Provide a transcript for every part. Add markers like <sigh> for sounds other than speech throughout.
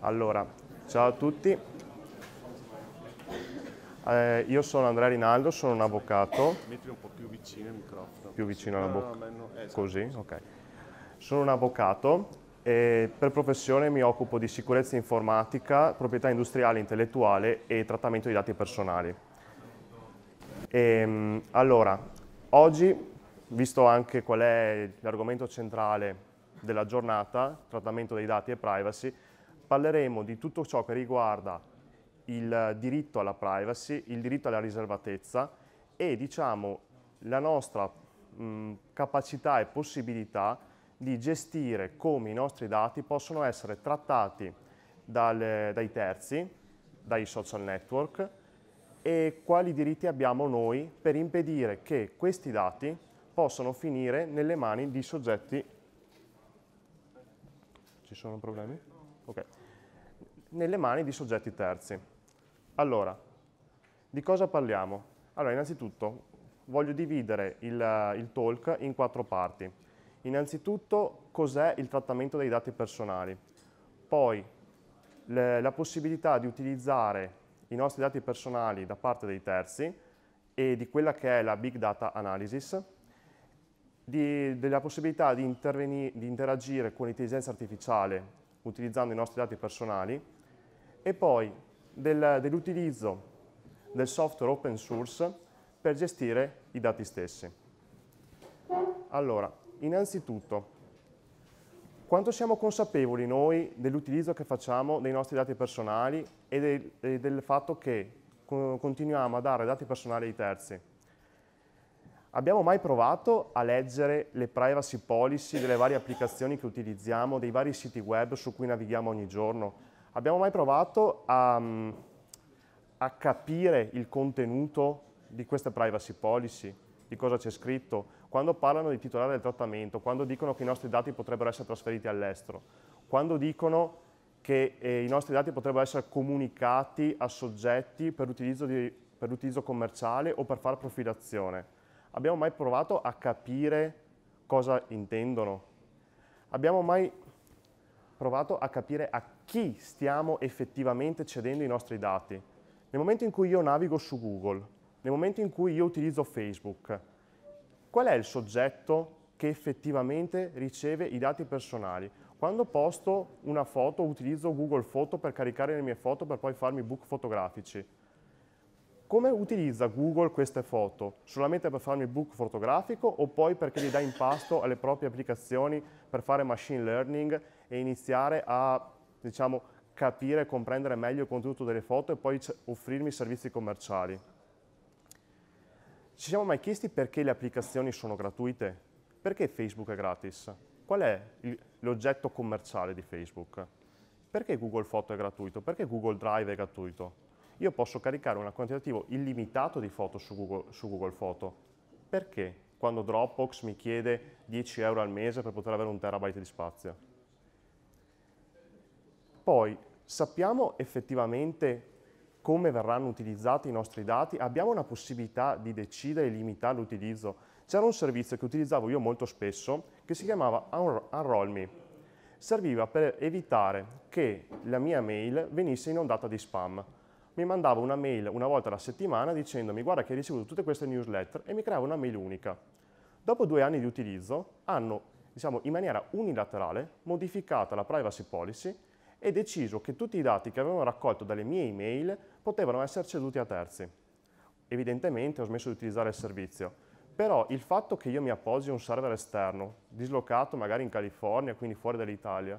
Allora, ciao a tutti. Eh, io sono Andrea Rinaldo, sono un avvocato. Metti un po' più vicino il microfono. Più vicino alla bocca. No, no, no, esatto. Così, ok. Sono un avvocato e per professione mi occupo di sicurezza informatica, proprietà industriale e intellettuale e trattamento di dati personali. E, ehm, allora, oggi, visto anche qual è l'argomento centrale della giornata, trattamento dei dati e privacy, parleremo di tutto ciò che riguarda il diritto alla privacy, il diritto alla riservatezza e diciamo la nostra mh, capacità e possibilità di gestire come i nostri dati possono essere trattati dal, dai terzi, dai social network e quali diritti abbiamo noi per impedire che questi dati possano finire nelle mani di soggetti. Ci sono problemi? Okay. Nelle mani di soggetti terzi. Allora, di cosa parliamo? Allora, innanzitutto voglio dividere il, il talk in quattro parti. Innanzitutto cos'è il trattamento dei dati personali, poi le, la possibilità di utilizzare i nostri dati personali da parte dei terzi e di quella che è la big data analysis, di, della possibilità di, di interagire con l'intelligenza artificiale utilizzando i nostri dati personali, e poi del, dell'utilizzo del software open source per gestire i dati stessi. Allora, innanzitutto, quanto siamo consapevoli noi dell'utilizzo che facciamo dei nostri dati personali e del, e del fatto che continuiamo a dare dati personali ai terzi? Abbiamo mai provato a leggere le privacy policy delle varie applicazioni che utilizziamo, dei vari siti web su cui navighiamo ogni giorno? Abbiamo mai provato a, mm, a capire il contenuto di queste privacy policy, di cosa c'è scritto, quando parlano di titolare del trattamento, quando dicono che i nostri dati potrebbero essere trasferiti all'estero, quando dicono che eh, i nostri dati potrebbero essere comunicati a soggetti per l'utilizzo commerciale o per fare profilazione. Abbiamo mai provato a capire cosa intendono? Abbiamo mai provato a capire a chi stiamo effettivamente cedendo i nostri dati? Nel momento in cui io navigo su Google, nel momento in cui io utilizzo Facebook, qual è il soggetto che effettivamente riceve i dati personali? Quando posto una foto utilizzo Google Photo per caricare le mie foto per poi farmi book fotografici. Come utilizza Google queste foto? Solamente per farmi book fotografico o poi perché gli dà impasto alle proprie applicazioni per fare machine learning e iniziare a diciamo, capire e comprendere meglio il contenuto delle foto e poi offrirmi servizi commerciali? Ci siamo mai chiesti perché le applicazioni sono gratuite? Perché Facebook è gratis? Qual è l'oggetto commerciale di Facebook? Perché Google Photo è gratuito? Perché Google Drive è gratuito? io posso caricare un quantitativo illimitato di foto su Google, su Google Photo. Perché quando Dropbox mi chiede 10 euro al mese per poter avere un terabyte di spazio? Poi, sappiamo effettivamente come verranno utilizzati i nostri dati? Abbiamo una possibilità di decidere e limitare l'utilizzo? C'era un servizio che utilizzavo io molto spesso che si chiamava Unroll Me serviva per evitare che la mia mail venisse inondata di spam mi mandava una mail una volta alla settimana dicendomi guarda che hai ricevuto tutte queste newsletter e mi creava una mail unica. Dopo due anni di utilizzo hanno, diciamo, in maniera unilaterale modificata la privacy policy e deciso che tutti i dati che avevano raccolto dalle mie email potevano essere ceduti a terzi. Evidentemente ho smesso di utilizzare il servizio, però il fatto che io mi appoggi a un server esterno, dislocato magari in California, quindi fuori dall'Italia,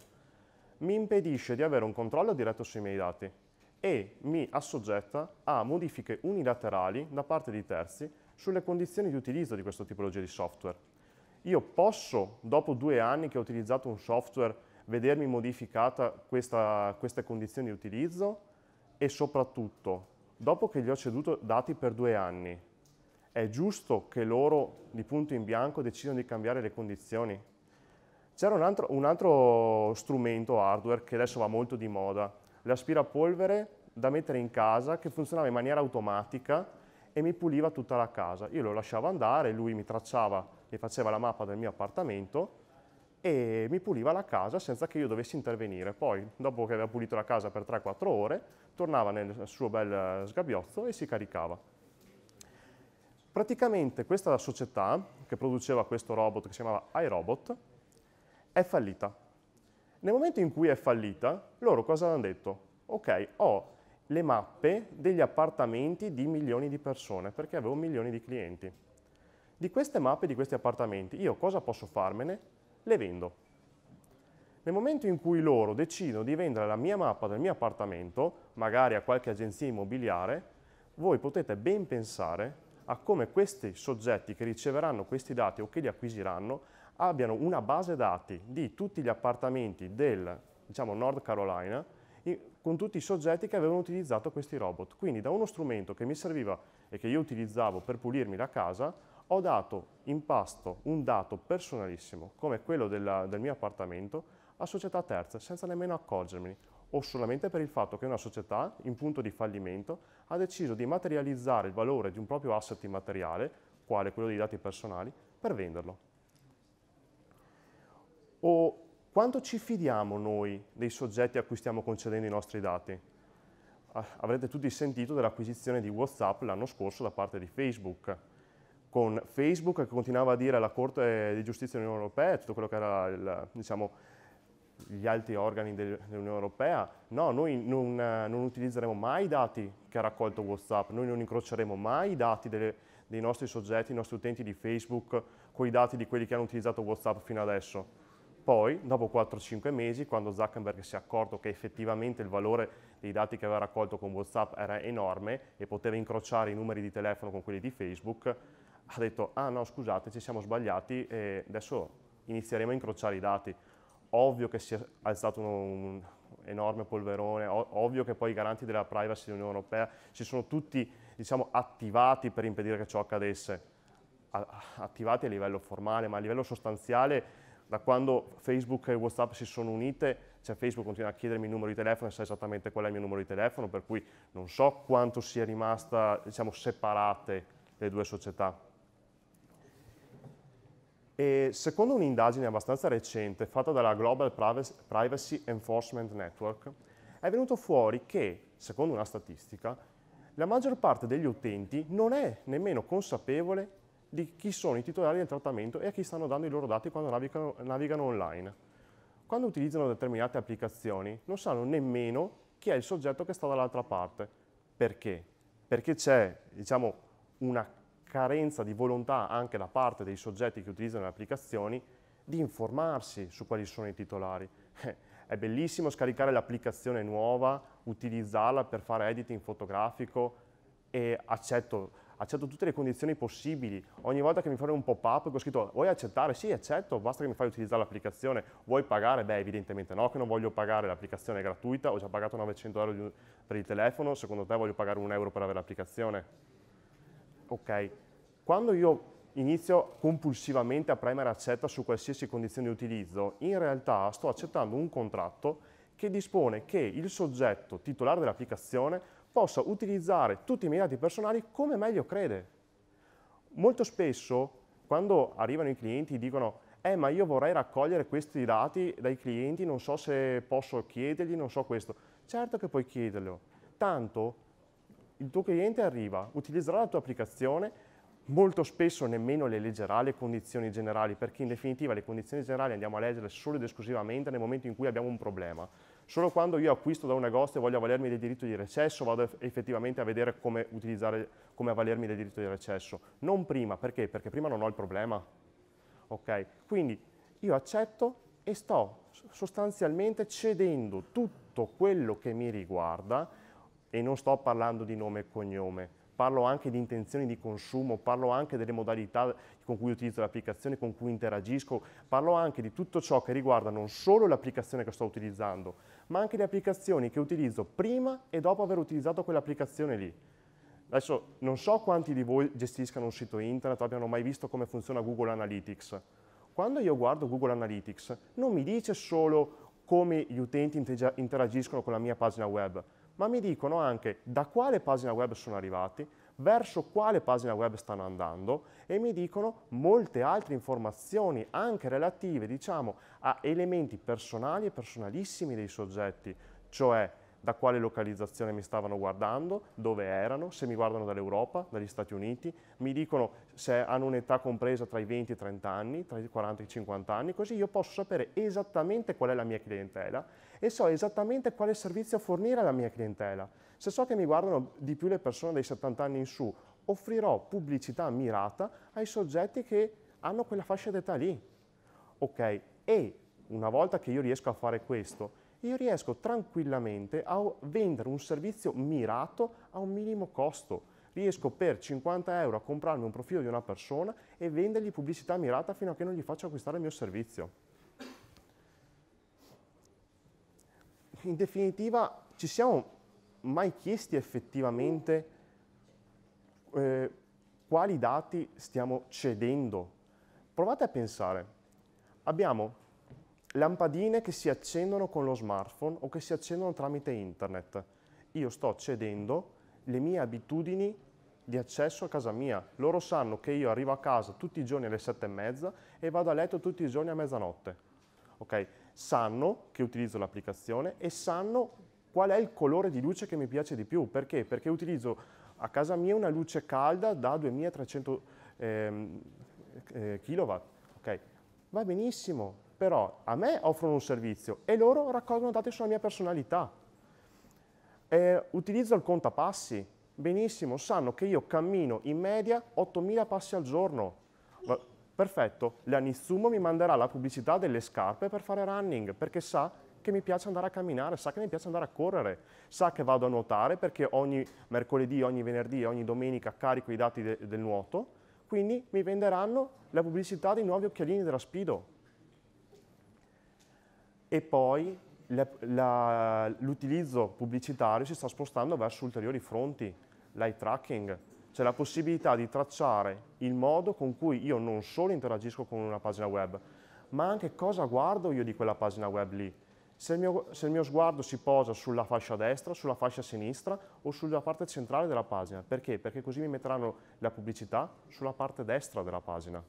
mi impedisce di avere un controllo diretto sui miei dati e mi assoggetta a modifiche unilaterali da parte di terzi sulle condizioni di utilizzo di questa tipologia di software. Io posso, dopo due anni che ho utilizzato un software, vedermi modificata questa, queste condizioni di utilizzo e soprattutto, dopo che gli ho ceduto dati per due anni, è giusto che loro di punto in bianco decidano di cambiare le condizioni? C'era un, un altro, strumento hardware che adesso va molto di moda, l'aspirapolvere da mettere in casa che funzionava in maniera automatica e mi puliva tutta la casa. Io lo lasciavo andare, lui mi tracciava, e faceva la mappa del mio appartamento e mi puliva la casa senza che io dovessi intervenire. Poi, dopo che aveva pulito la casa per 3-4 ore, tornava nel suo bel eh, sgabbiozzo e si caricava. Praticamente questa società che produceva questo robot, che si chiamava iRobot, è fallita nel momento in cui è fallita, loro cosa hanno detto? Ok, ho le mappe degli appartamenti di milioni di persone, perché avevo milioni di clienti. Di queste mappe, di questi appartamenti, io cosa posso farmene? Le vendo. Nel momento in cui loro decidono di vendere la mia mappa del mio appartamento, magari a qualche agenzia immobiliare, voi potete ben pensare a come questi soggetti che riceveranno questi dati o che li acquisiranno abbiano una base dati di tutti gli appartamenti del diciamo, North Carolina con tutti i soggetti che avevano utilizzato questi robot. Quindi da uno strumento che mi serviva e che io utilizzavo per pulirmi la casa, ho dato in pasto un dato personalissimo, come quello della, del mio appartamento, a società terze senza nemmeno accorgermi, o solamente per il fatto che una società, in punto di fallimento, ha deciso di materializzare il valore di un proprio asset immateriale, quale quello dei dati personali, per venderlo o quanto ci fidiamo noi dei soggetti a cui stiamo concedendo i nostri dati? Ah, avrete tutti sentito dell'acquisizione di WhatsApp l'anno scorso da parte di Facebook, con Facebook che continuava a dire alla Corte di Giustizia dell'Unione Europea e tutto quello che era il, diciamo, gli altri organi dell'Unione Europea, no, noi non, non, utilizzeremo mai i dati che ha raccolto WhatsApp, noi non incroceremo mai i dati delle, dei nostri soggetti, i nostri utenti di Facebook, con i dati di quelli che hanno utilizzato WhatsApp fino adesso poi, dopo 4-5 mesi, quando Zuckerberg si è accorto che effettivamente il valore dei dati che aveva raccolto con WhatsApp era enorme e poteva incrociare i numeri di telefono con quelli di Facebook, ha detto, ah no, scusate, ci siamo sbagliati e adesso inizieremo a incrociare i dati. Ovvio che si è alzato un, un enorme polverone, ovvio che poi i garanti della privacy dell'Unione Europea si sono tutti diciamo, attivati per impedire che ciò accadesse, attivati a livello formale, ma a livello sostanziale da quando Facebook e WhatsApp si sono unite, cioè Facebook continua a chiedermi il numero di telefono e sa esattamente qual è il mio numero di telefono, per cui non so quanto sia rimasta, diciamo, separate le due società. E secondo un'indagine abbastanza recente fatta dalla Global Privacy Enforcement Network, è venuto fuori che, secondo una statistica, la maggior parte degli utenti non è nemmeno consapevole di chi sono i titolari del trattamento e a chi stanno dando i loro dati quando navigano, navigano online. Quando utilizzano determinate applicazioni non sanno nemmeno chi è il soggetto che sta dall'altra parte. Perché? Perché c'è diciamo, una carenza di volontà anche da parte dei soggetti che utilizzano le applicazioni di informarsi su quali sono i titolari. <laughs> È bellissimo scaricare l'applicazione nuova, utilizzarla per fare editing fotografico e accetto accetto tutte le condizioni possibili. Ogni volta che mi fanno un pop-up, ho scritto vuoi accettare? Sì, accetto, basta che mi fai utilizzare l'applicazione. Vuoi pagare? Beh, evidentemente no, che non voglio pagare, l'applicazione è gratuita, ho già pagato 900 euro per il telefono, secondo te voglio pagare un euro per avere l'applicazione? Ok, quando io inizio compulsivamente a premere accetta su qualsiasi condizione di utilizzo, in realtà sto accettando un contratto che dispone che il soggetto titolare dell'applicazione possa utilizzare tutti i miei dati personali come meglio crede. Molto spesso, quando arrivano i clienti e dicono eh, ma io vorrei raccogliere questi dati dai clienti, non so se posso chiedergli, non so questo. Certo che puoi chiederlo, tanto il tuo cliente arriva, utilizzerà la tua applicazione, molto spesso nemmeno le leggerà le condizioni generali, perché in definitiva le condizioni generali andiamo a leggere solo ed esclusivamente nel momento in cui abbiamo un problema. Solo quando io acquisto da un negozio e voglio avvalermi del diritto di recesso, vado effettivamente a vedere come, utilizzare come avvalermi del diritto di recesso. Non prima, perché? Perché prima non ho il problema. ok Quindi io accetto e sto sostanzialmente cedendo tutto quello che mi riguarda e non sto parlando di nome e cognome, parlo anche di intenzioni di consumo, parlo anche delle modalità con cui utilizzo l'applicazione, con cui interagisco, parlo anche di tutto ciò che riguarda non solo l'applicazione che sto utilizzando, ma anche le applicazioni che utilizzo prima e dopo aver utilizzato quell'applicazione lì. Adesso non so quanti di voi gestiscano un sito internet o abbiano mai visto come funziona Google Analytics. Quando io guardo Google Analytics non mi dice solo come gli utenti interagiscono con la mia pagina web, ma mi dicono anche da quale pagina web sono arrivati, verso quale pagina web stanno andando e mi dicono molte altre informazioni anche relative diciamo, a elementi personali e personalissimi dei soggetti, cioè da quale localizzazione mi stavano guardando, dove erano, se mi guardano dall'Europa, dagli Stati Uniti, mi dicono se hanno un'età compresa tra i 20 e i 30 anni, tra i 40 e i 50 anni, così io posso sapere esattamente qual è la mia clientela e so esattamente quale servizio fornire alla mia clientela. Se so che mi guardano di più le persone dai 70 anni in su, offrirò pubblicità mirata ai soggetti che hanno quella fascia d'età lì. Ok, e una volta che io riesco a fare questo, io riesco tranquillamente a vendere un servizio mirato a un minimo costo. Riesco per 50 euro a comprarmi un profilo di una persona e vendergli pubblicità mirata fino a che non gli faccio acquistare il mio servizio. in definitiva ci siamo mai chiesti effettivamente eh, quali dati stiamo cedendo? Provate a pensare, abbiamo lampadine che si accendono con lo smartphone o che si accendono tramite internet. Io sto cedendo le mie abitudini di accesso a casa mia. Loro sanno che io arrivo a casa tutti i giorni alle sette e mezza e vado a letto tutti i giorni a mezzanotte. Okay? sanno che utilizzo l'applicazione e sanno qual è il colore di luce che mi piace di più. Perché? Perché utilizzo a casa mia una luce calda da 2300 ehm, eh, kW. Okay. Va benissimo, però a me offrono un servizio e loro raccolgono dati sulla mia personalità. Eh, utilizzo il contapassi, benissimo, sanno che io cammino in media 8000 passi al giorno perfetto, la Nissumo mi manderà la pubblicità delle scarpe per fare running, perché sa che mi piace andare a camminare, sa che mi piace andare a correre, sa che vado a nuotare perché ogni mercoledì, ogni venerdì, ogni domenica carico i dati de del nuoto, quindi mi venderanno la pubblicità dei nuovi occhialini della Spido. E poi l'utilizzo pubblicitario si sta spostando verso ulteriori fronti, l'eye tracking, c'è la possibilità di tracciare il modo con cui io non solo interagisco con una pagina web, ma anche cosa guardo io di quella pagina web lì. Se il, mio, se il mio sguardo si posa sulla fascia destra, sulla fascia sinistra o sulla parte centrale della pagina. Perché? Perché così mi metteranno la pubblicità sulla parte destra della pagina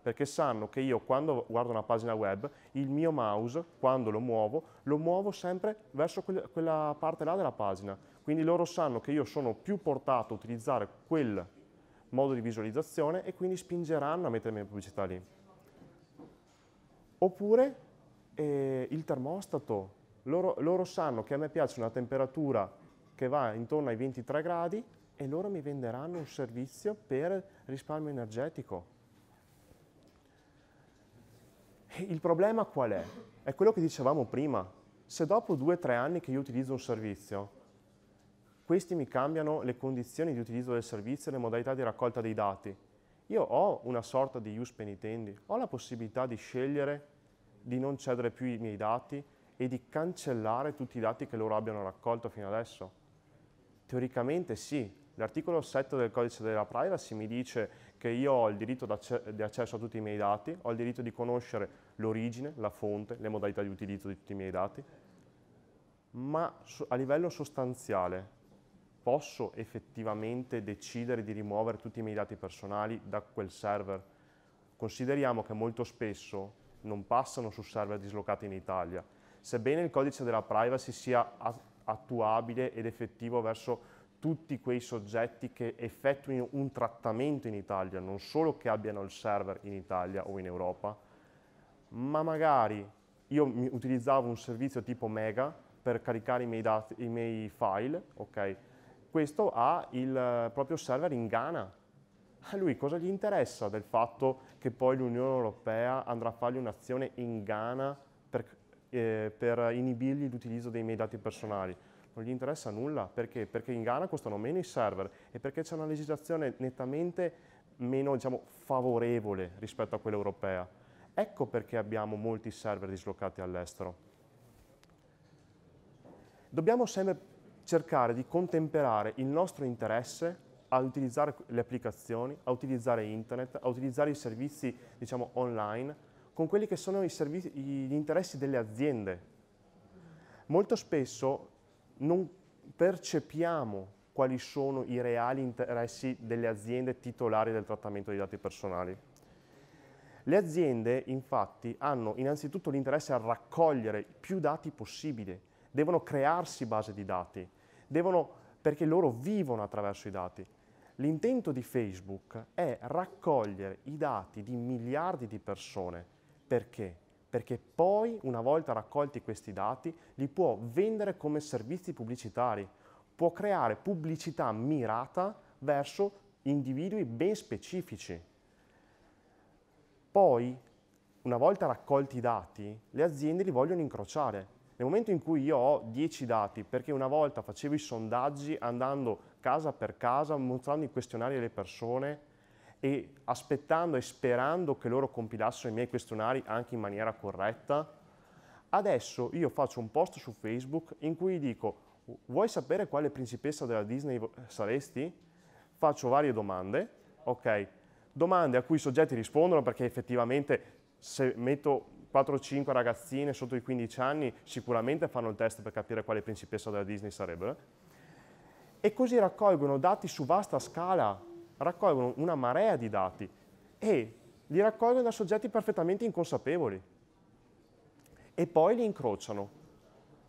perché sanno che io quando guardo una pagina web, il mio mouse, quando lo muovo, lo muovo sempre verso quella parte là della pagina. Quindi loro sanno che io sono più portato a utilizzare quel modo di visualizzazione e quindi spingeranno a mettere la mia pubblicità lì. Oppure eh, il termostato. Loro, loro sanno che a me piace una temperatura che va intorno ai 23 gradi e loro mi venderanno un servizio per risparmio energetico. Il problema qual è? È quello che dicevamo prima. Se dopo 2-3 anni che io utilizzo un servizio, questi mi cambiano le condizioni di utilizzo del servizio e le modalità di raccolta dei dati. Io ho una sorta di use penitendi, ho la possibilità di scegliere di non cedere più i miei dati e di cancellare tutti i dati che loro abbiano raccolto fino adesso? Teoricamente sì. L'articolo 7 del codice della privacy mi dice che io ho il diritto di accesso a tutti i miei dati, ho il diritto di conoscere l'origine, la fonte, le modalità di utilizzo di tutti i miei dati, ma a livello sostanziale posso effettivamente decidere di rimuovere tutti i miei dati personali da quel server. Consideriamo che molto spesso non passano su server dislocati in Italia. Sebbene il codice della privacy sia attuabile ed effettivo verso tutti quei soggetti che effettuino un trattamento in Italia, non solo che abbiano il server in Italia o in Europa, ma magari io utilizzavo un servizio tipo Mega per caricare i miei, dati, i miei file, okay? questo ha il eh, proprio server in Ghana. A lui cosa gli interessa del fatto che poi l'Unione Europea andrà a fargli un'azione in Ghana per, eh, per inibirgli l'utilizzo dei miei dati personali? non gli interessa nulla. Perché? Perché in Ghana costano meno i server e perché c'è una legislazione nettamente meno diciamo, favorevole rispetto a quella europea. Ecco perché abbiamo molti server dislocati all'estero. Dobbiamo sempre cercare di contemperare il nostro interesse a utilizzare le applicazioni, a utilizzare internet, a utilizzare i servizi diciamo, online, con quelli che sono servizi, gli interessi delle aziende. Molto spesso non percepiamo quali sono i reali interessi delle aziende titolari del trattamento dei dati personali. Le aziende infatti hanno innanzitutto l'interesse a raccogliere più dati possibile, devono crearsi base di dati, devono, perché loro vivono attraverso i dati. L'intento di Facebook è raccogliere i dati di miliardi di persone. Perché? Perché poi, una volta raccolti questi dati, li può vendere come servizi pubblicitari, può creare pubblicità mirata verso individui ben specifici. Poi, una volta raccolti i dati, le aziende li vogliono incrociare, nel momento in cui io ho 10 dati, perché una volta facevo i sondaggi andando casa per casa, mostrando i questionari alle persone e aspettando e sperando che loro compilassero i miei questionari anche in maniera corretta, adesso io faccio un post su Facebook in cui dico vuoi sapere quale principessa della Disney saresti? Faccio varie domande, ok? Domande a cui i soggetti rispondono perché effettivamente se metto 4-5 ragazzine sotto i 15 anni sicuramente fanno il test per capire quale principessa della Disney sarebbero. E così raccolgono dati su vasta scala, raccolgono una marea di dati e li raccolgono da soggetti perfettamente inconsapevoli. E poi li incrociano.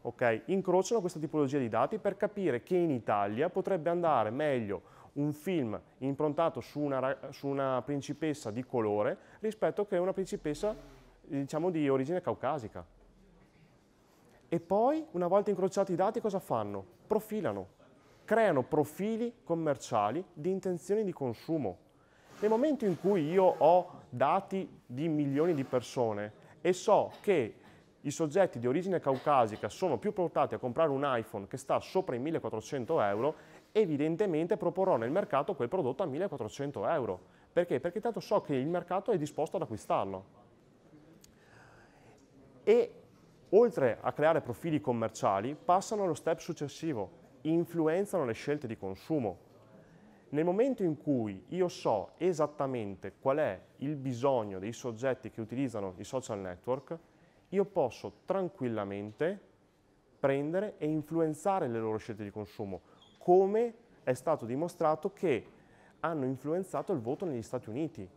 Okay? Incrociano questa tipologia di dati per capire che in Italia potrebbe andare meglio un film improntato su una, su una principessa di colore rispetto che una principessa diciamo, di origine caucasica. E poi, una volta incrociati i dati, cosa fanno? Profilano, creano profili commerciali di intenzioni di consumo. Nel momento in cui io ho dati di milioni di persone e so che i soggetti di origine caucasica sono più portati a comprare un iPhone che sta sopra i 1400 euro, evidentemente proporrò nel mercato quel prodotto a 1400 euro. Perché? Perché tanto so che il mercato è disposto ad acquistarlo e oltre a creare profili commerciali passano allo step successivo, influenzano le scelte di consumo. Nel momento in cui io so esattamente qual è il bisogno dei soggetti che utilizzano i social network, io posso tranquillamente prendere e influenzare le loro scelte di consumo, come è stato dimostrato che hanno influenzato il voto negli Stati Uniti.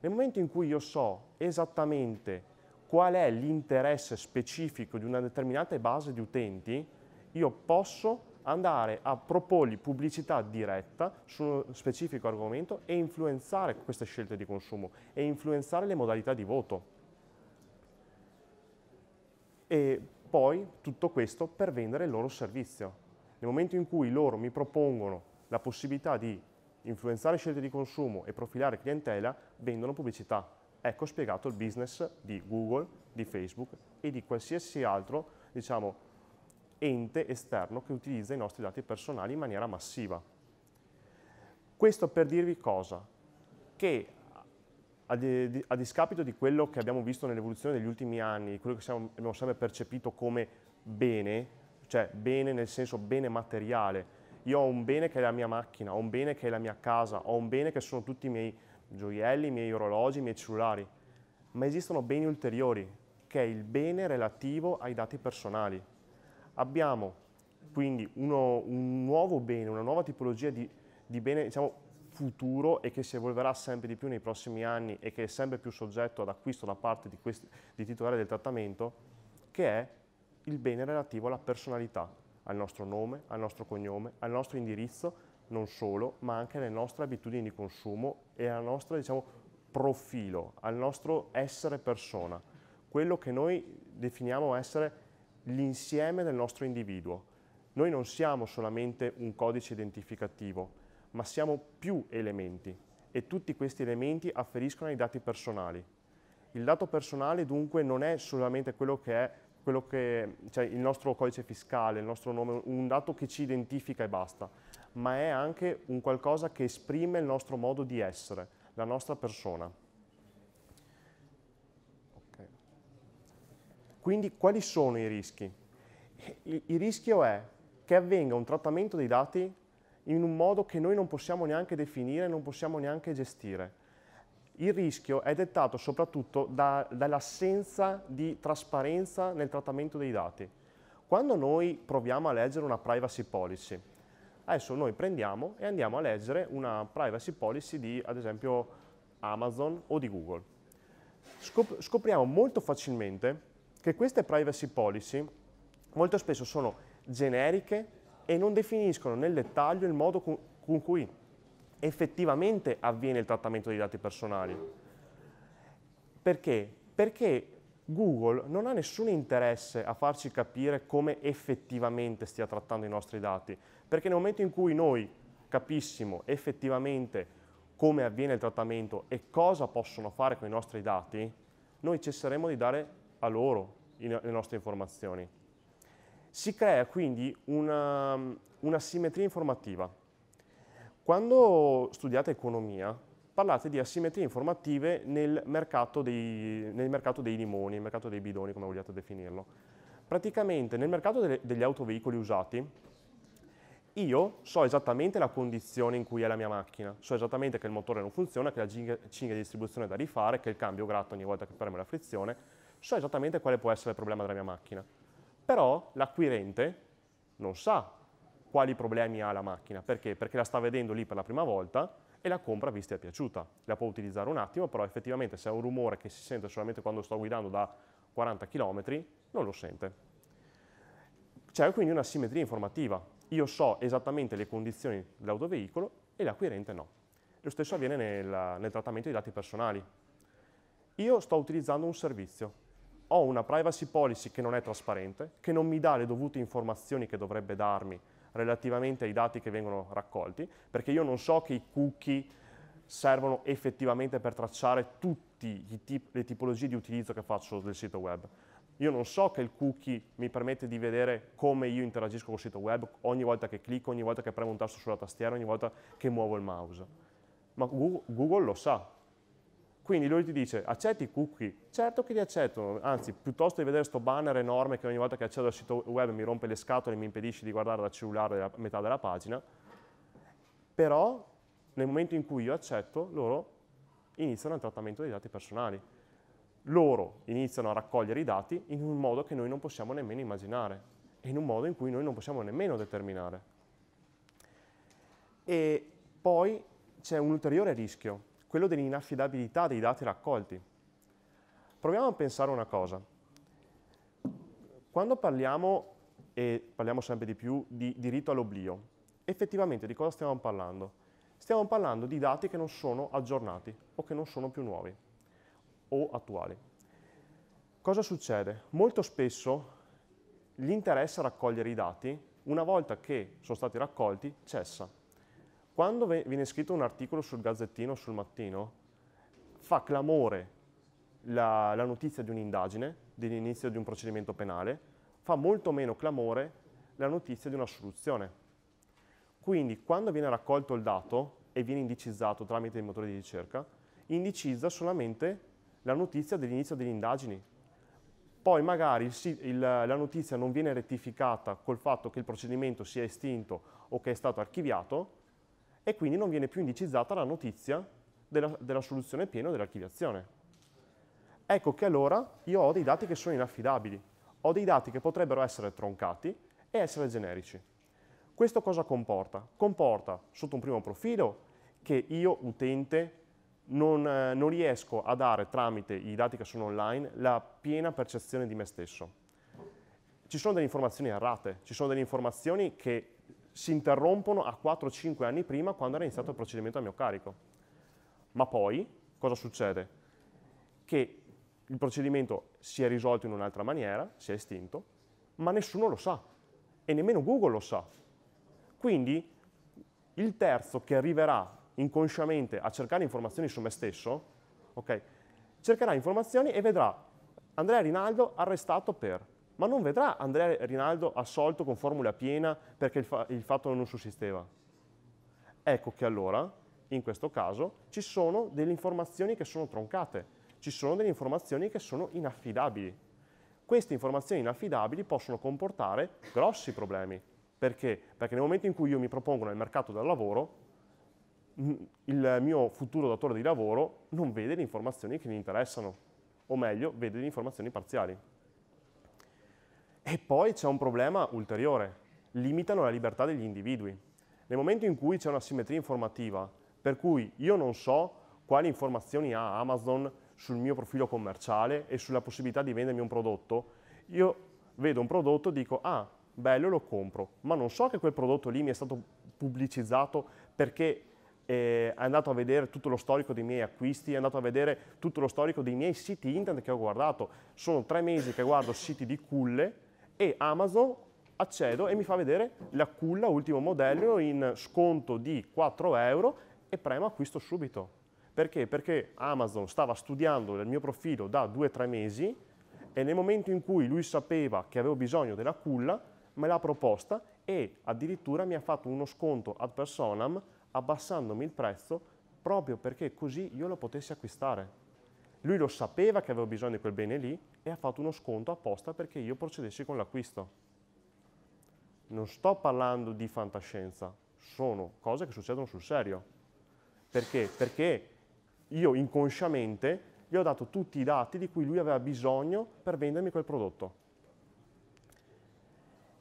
Nel momento in cui io so esattamente qual è l'interesse specifico di una determinata base di utenti, io posso andare a proporgli pubblicità diretta su uno specifico argomento e influenzare queste scelte di consumo e influenzare le modalità di voto. E poi tutto questo per vendere il loro servizio. Nel momento in cui loro mi propongono la possibilità di influenzare scelte di consumo e profilare clientela, vendono pubblicità ecco spiegato il business di Google, di Facebook e di qualsiasi altro diciamo, ente esterno che utilizza i nostri dati personali in maniera massiva. Questo per dirvi cosa? Che a, discapito di quello che abbiamo visto nell'evoluzione degli ultimi anni, quello che siamo, abbiamo sempre percepito come bene, cioè bene nel senso bene materiale, io ho un bene che è la mia macchina, ho un bene che è la mia casa, ho un bene che sono tutti i miei gioielli, i miei orologi, i miei cellulari, ma esistono beni ulteriori, che è il bene relativo ai dati personali. Abbiamo quindi uno, un nuovo bene, una nuova tipologia di, di bene diciamo, futuro e che si evolverà sempre di più nei prossimi anni e che è sempre più soggetto ad acquisto da parte di, questi, di titolari del trattamento, che è il bene relativo alla personalità, al nostro nome, al nostro cognome, al nostro indirizzo, non solo, ma anche alle nostre abitudini di consumo e al nostro diciamo, profilo, al nostro essere persona, quello che noi definiamo essere l'insieme del nostro individuo. Noi non siamo solamente un codice identificativo, ma siamo più elementi e tutti questi elementi afferiscono ai dati personali. Il dato personale dunque non è solamente quello che è quello che, cioè il nostro codice fiscale, il nostro nome, un dato che ci identifica e basta, ma è anche un qualcosa che esprime il nostro modo di essere, la nostra persona. Okay. Quindi quali sono i rischi? Il rischio è che avvenga un trattamento dei dati in un modo che noi non possiamo neanche definire, non possiamo neanche gestire. Il rischio è dettato soprattutto da, dall'assenza di trasparenza nel trattamento dei dati. Quando noi proviamo a leggere una privacy policy, Adesso noi prendiamo e andiamo a leggere una privacy policy di, ad esempio, Amazon o di Google. Scop scopriamo molto facilmente che queste privacy policy molto spesso sono generiche e non definiscono nel dettaglio il modo con cui effettivamente avviene il trattamento dei dati personali. Perché? Perché Google non ha nessun interesse a farci capire come effettivamente stia trattando i nostri dati, perché nel momento in cui noi capissimo effettivamente come avviene il trattamento e cosa possono fare con i nostri dati, noi cesseremo di dare a loro le nostre informazioni. Si crea quindi una, una simmetria informativa. Quando studiate economia, parlate di asimmetrie informative nel mercato, dei, nel mercato dei limoni, nel mercato dei bidoni, come vogliate definirlo. Praticamente nel mercato delle, degli autoveicoli usati, io so esattamente la condizione in cui è la mia macchina, so esattamente che il motore non funziona, che la cinghia di distribuzione è da rifare, che il cambio gratto ogni volta che premo la frizione, so esattamente quale può essere il problema della mia macchina. Però l'acquirente non sa quali problemi ha la macchina, perché? Perché la sta vedendo lì per la prima volta e la compra vista e piaciuta. La può utilizzare un attimo, però effettivamente se è un rumore che si sente solamente quando sto guidando da 40 km, non lo sente. C'è quindi una simmetria informativa, io so esattamente le condizioni dell'autoveicolo e l'acquirente no. Lo stesso avviene nel, nel trattamento dei dati personali. Io sto utilizzando un servizio, ho una privacy policy che non è trasparente, che non mi dà le dovute informazioni che dovrebbe darmi relativamente ai dati che vengono raccolti, perché io non so che i cookie servono effettivamente per tracciare tutte tip le tipologie di utilizzo che faccio del sito web. Io non so che il cookie mi permette di vedere come io interagisco col sito web ogni volta che clicco, ogni volta che premo un tasto sulla tastiera, ogni volta che muovo il mouse. Ma Google, Google lo sa. Quindi lui ti dice, accetti i cookie? Certo che li accetto, anzi, piuttosto di vedere questo banner enorme che ogni volta che accedo al sito web mi rompe le scatole e mi impedisce di guardare dal cellulare della metà della pagina, però nel momento in cui io accetto, loro iniziano il trattamento dei dati personali loro iniziano a raccogliere i dati in un modo che noi non possiamo nemmeno immaginare e in un modo in cui noi non possiamo nemmeno determinare. E poi c'è un ulteriore rischio, quello dell'inaffidabilità dei dati raccolti. Proviamo a pensare una cosa. Quando parliamo, e parliamo sempre di più, di diritto all'oblio, effettivamente di cosa stiamo parlando? Stiamo parlando di dati che non sono aggiornati o che non sono più nuovi o attuali. Cosa succede? Molto spesso l'interesse a raccogliere i dati, una volta che sono stati raccolti, cessa. Quando viene scritto un articolo sul Gazzettino sul Mattino, fa clamore la, la notizia di un'indagine, dell'inizio di un procedimento penale, fa molto meno clamore la notizia di una soluzione. Quindi quando viene raccolto il dato e viene indicizzato tramite il motore di ricerca, indicizza solamente la notizia dell'inizio delle indagini. Poi magari il, il, la notizia non viene rettificata col fatto che il procedimento sia estinto o che è stato archiviato e quindi non viene più indicizzata la notizia della, della soluzione piena dell'archiviazione. Ecco che allora io ho dei dati che sono inaffidabili, ho dei dati che potrebbero essere troncati e essere generici. Questo cosa comporta? Comporta, sotto un primo profilo, che io, utente, non, eh, non riesco a dare tramite i dati che sono online la piena percezione di me stesso. Ci sono delle informazioni errate, ci sono delle informazioni che si interrompono a 4-5 anni prima quando era iniziato il procedimento a mio carico. Ma poi cosa succede? Che il procedimento si è risolto in un'altra maniera, si è estinto, ma nessuno lo sa e nemmeno Google lo sa. Quindi il terzo che arriverà inconsciamente a cercare informazioni su me stesso, okay, cercherà informazioni e vedrà Andrea Rinaldo arrestato per, ma non vedrà Andrea Rinaldo assolto con formula piena perché il, fa il fatto non sussisteva. Ecco che allora, in questo caso, ci sono delle informazioni che sono troncate, ci sono delle informazioni che sono inaffidabili. Queste informazioni inaffidabili possono comportare grossi problemi. Perché? Perché nel momento in cui io mi propongo nel mercato del lavoro, il mio futuro datore di lavoro non vede le informazioni che mi interessano, o meglio, vede le informazioni parziali. E poi c'è un problema ulteriore, limitano la libertà degli individui. Nel momento in cui c'è una simmetria informativa, per cui io non so quali informazioni ha Amazon sul mio profilo commerciale e sulla possibilità di vendermi un prodotto, io vedo un prodotto e dico, ah, bello, lo compro, ma non so che quel prodotto lì mi è stato pubblicizzato perché è andato a vedere tutto lo storico dei miei acquisti, è andato a vedere tutto lo storico dei miei siti internet che ho guardato. Sono tre mesi che guardo siti di culle e Amazon accedo e mi fa vedere la culla ultimo modello in sconto di 4 euro e premo acquisto subito. Perché? Perché Amazon stava studiando il mio profilo da 2-3 mesi e nel momento in cui lui sapeva che avevo bisogno della culla me l'ha proposta e addirittura mi ha fatto uno sconto ad personam abbassandomi il prezzo proprio perché così io lo potessi acquistare. Lui lo sapeva che avevo bisogno di quel bene lì e ha fatto uno sconto apposta perché io procedessi con l'acquisto. Non sto parlando di fantascienza, sono cose che succedono sul serio. Perché? Perché io inconsciamente gli ho dato tutti i dati di cui lui aveva bisogno per vendermi quel prodotto.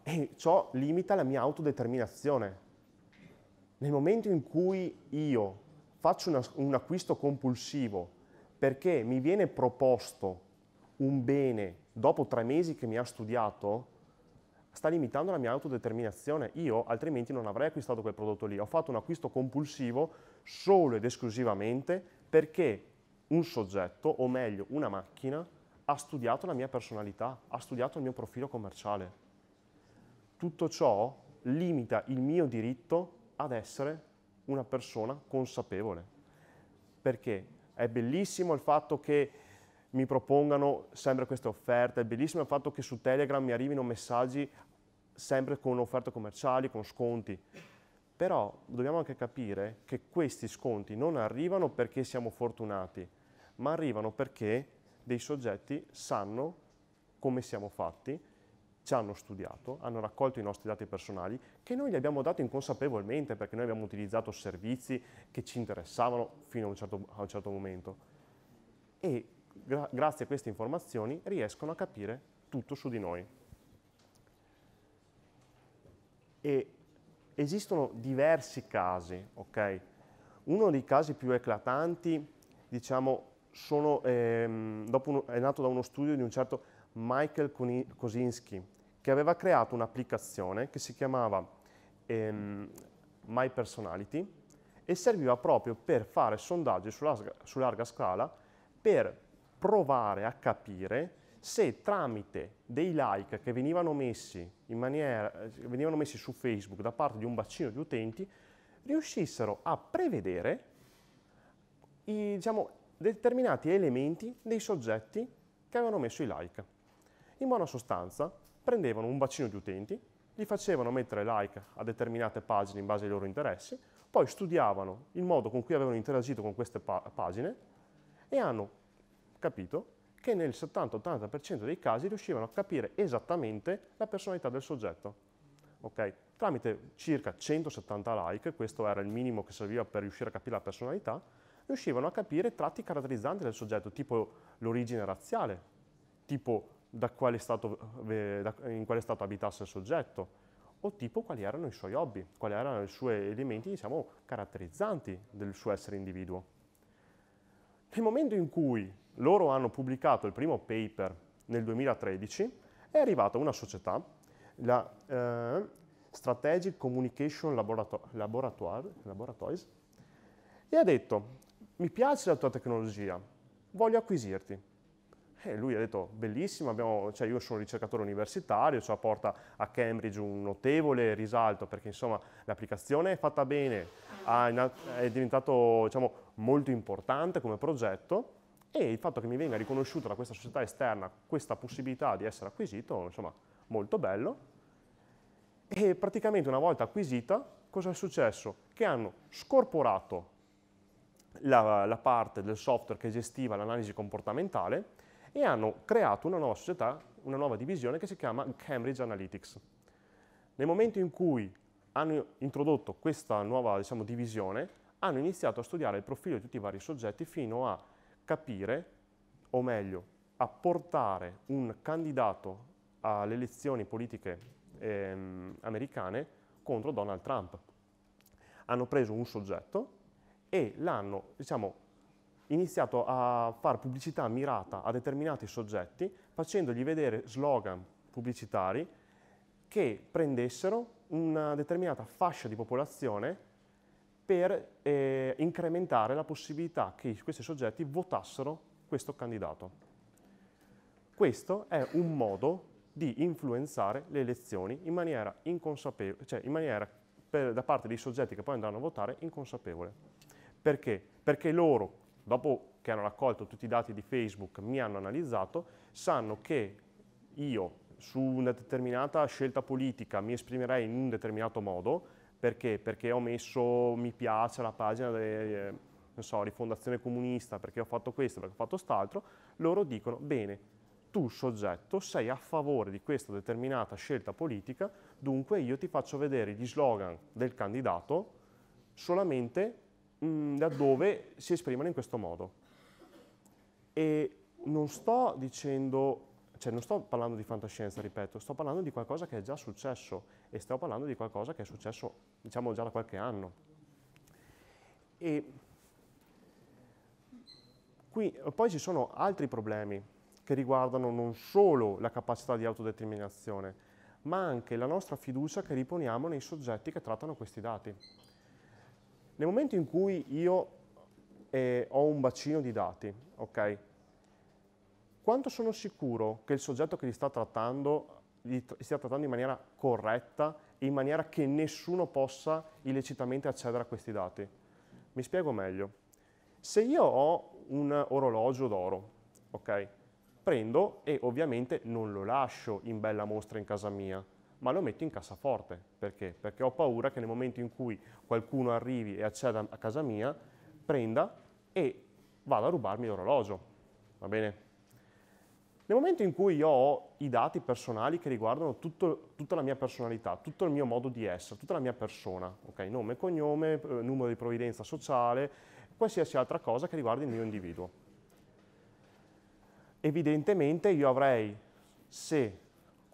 E ciò limita la mia autodeterminazione, nel momento in cui io faccio una, un acquisto compulsivo perché mi viene proposto un bene dopo tre mesi che mi ha studiato, sta limitando la mia autodeterminazione. Io altrimenti non avrei acquistato quel prodotto lì. Ho fatto un acquisto compulsivo solo ed esclusivamente perché un soggetto, o meglio una macchina, ha studiato la mia personalità, ha studiato il mio profilo commerciale. Tutto ciò limita il mio diritto ad essere una persona consapevole. Perché è bellissimo il fatto che mi propongano sempre queste offerte, è bellissimo il fatto che su Telegram mi arrivino messaggi sempre con offerte commerciali, con sconti. Però dobbiamo anche capire che questi sconti non arrivano perché siamo fortunati, ma arrivano perché dei soggetti sanno come siamo fatti ci hanno studiato, hanno raccolto i nostri dati personali che noi gli abbiamo dato inconsapevolmente perché noi abbiamo utilizzato servizi che ci interessavano fino a un certo, a un certo momento. E gra grazie a queste informazioni riescono a capire tutto su di noi. E esistono diversi casi, ok? Uno dei casi più eclatanti, diciamo, sono, ehm, un, è nato da uno studio di un certo Michael Kosinski, che aveva creato un'applicazione che si chiamava ehm, My Personality e serviva proprio per fare sondaggi su larga, su larga scala per provare a capire se tramite dei like che venivano messi, maniera, eh, venivano messi, su Facebook da parte di un bacino di utenti riuscissero a prevedere i, diciamo, determinati elementi dei soggetti che avevano messo i like. In buona sostanza, prendevano un bacino di utenti, li facevano mettere like a determinate pagine in base ai loro interessi, poi studiavano il modo con cui avevano interagito con queste pa pagine e hanno capito che nel 70-80% dei casi riuscivano a capire esattamente la personalità del soggetto. Okay? Tramite circa 170 like, questo era il minimo che serviva per riuscire a capire la personalità, riuscivano a capire tratti caratterizzanti del soggetto, tipo l'origine razziale, tipo da quale stato, eh, in quale stato abitasse il soggetto, o tipo quali erano i suoi hobby, quali erano i suoi elementi diciamo, caratterizzanti del suo essere individuo. Nel momento in cui loro hanno pubblicato il primo paper nel 2013, è arrivata una società, la eh, Strategic Communication Laboratoire, Laboratories, e ha detto, mi piace la tua tecnologia, voglio acquisirti. E lui ha detto, bellissimo, abbiamo, cioè io sono ricercatore universitario, ciò cioè porta a Cambridge un notevole risalto, perché insomma l'applicazione è fatta bene, è diventato diciamo, molto importante come progetto, e il fatto che mi venga riconosciuto da questa società esterna questa possibilità di essere acquisito, insomma, molto bello. E praticamente una volta acquisita, cosa è successo? Che hanno scorporato la, la parte del software che gestiva l'analisi comportamentale e hanno creato una nuova società, una nuova divisione che si chiama Cambridge Analytics. Nel momento in cui hanno introdotto questa nuova diciamo, divisione, hanno iniziato a studiare il profilo di tutti i vari soggetti fino a capire, o meglio, a portare un candidato alle elezioni politiche ehm, americane contro Donald Trump. Hanno preso un soggetto e l'hanno, diciamo, iniziato a fare pubblicità mirata a determinati soggetti facendogli vedere slogan pubblicitari che prendessero una determinata fascia di popolazione per eh, incrementare la possibilità che questi soggetti votassero questo candidato. Questo è un modo di influenzare le elezioni in maniera inconsapevole, cioè in maniera per, da parte dei soggetti che poi andranno a votare inconsapevole. Perché? Perché loro dopo che hanno raccolto tutti i dati di Facebook, mi hanno analizzato, sanno che io su una determinata scelta politica mi esprimerei in un determinato modo, perché? Perché ho messo mi piace alla pagina de, so, Rifondazione Comunista, perché ho fatto questo, perché ho fatto quest'altro, loro dicono, bene, tu soggetto sei a favore di questa determinata scelta politica, dunque io ti faccio vedere gli slogan del candidato solamente mh, mm, laddove si esprimono in questo modo. E non sto dicendo, cioè non sto parlando di fantascienza, ripeto, sto parlando di qualcosa che è già successo e sto parlando di qualcosa che è successo, diciamo, già da qualche anno. E qui poi ci sono altri problemi che riguardano non solo la capacità di autodeterminazione, ma anche la nostra fiducia che riponiamo nei soggetti che trattano questi dati. Nel momento in cui io eh, ho un bacino di dati, ok? Quanto sono sicuro che il soggetto che li sta trattando li tr stia trattando in maniera corretta e in maniera che nessuno possa illecitamente accedere a questi dati? Mi spiego meglio. Se io ho un orologio d'oro, ok? Prendo e ovviamente non lo lascio in bella mostra in casa mia, ma lo metto in cassaforte. Perché? Perché ho paura che nel momento in cui qualcuno arrivi e acceda a casa mia, prenda e vada a rubarmi l'orologio. Va bene? Nel momento in cui io ho i dati personali che riguardano tutto, tutta la mia personalità, tutto il mio modo di essere, tutta la mia persona, okay? nome, cognome, eh, numero di provvidenza sociale, qualsiasi altra cosa che riguarda il mio individuo. Evidentemente io avrei, se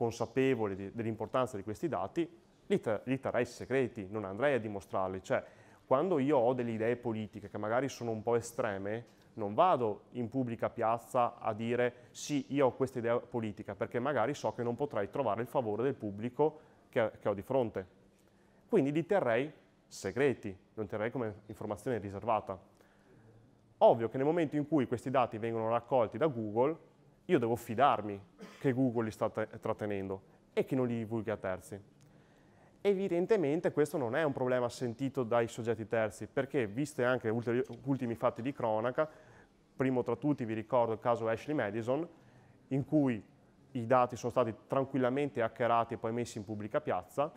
consapevole di, dell'importanza di questi dati, li, ter li terrei segreti, non andrei a dimostrarli. Cioè, quando io ho delle idee politiche che magari sono un po' estreme, non vado in pubblica piazza a dire sì, io ho questa idea politica, perché magari so che non potrei trovare il favore del pubblico che, che ho di fronte. Quindi li terrei segreti, non terrei come informazione riservata. Ovvio che nel momento in cui questi dati vengono raccolti da Google, io devo fidarmi che Google li sta trattenendo e che non li divulghi a terzi. Evidentemente questo non è un problema sentito dai soggetti terzi, perché viste anche gli ultimi fatti di cronaca, primo tra tutti vi ricordo il caso Ashley Madison, in cui i dati sono stati tranquillamente hackerati e poi messi in pubblica piazza,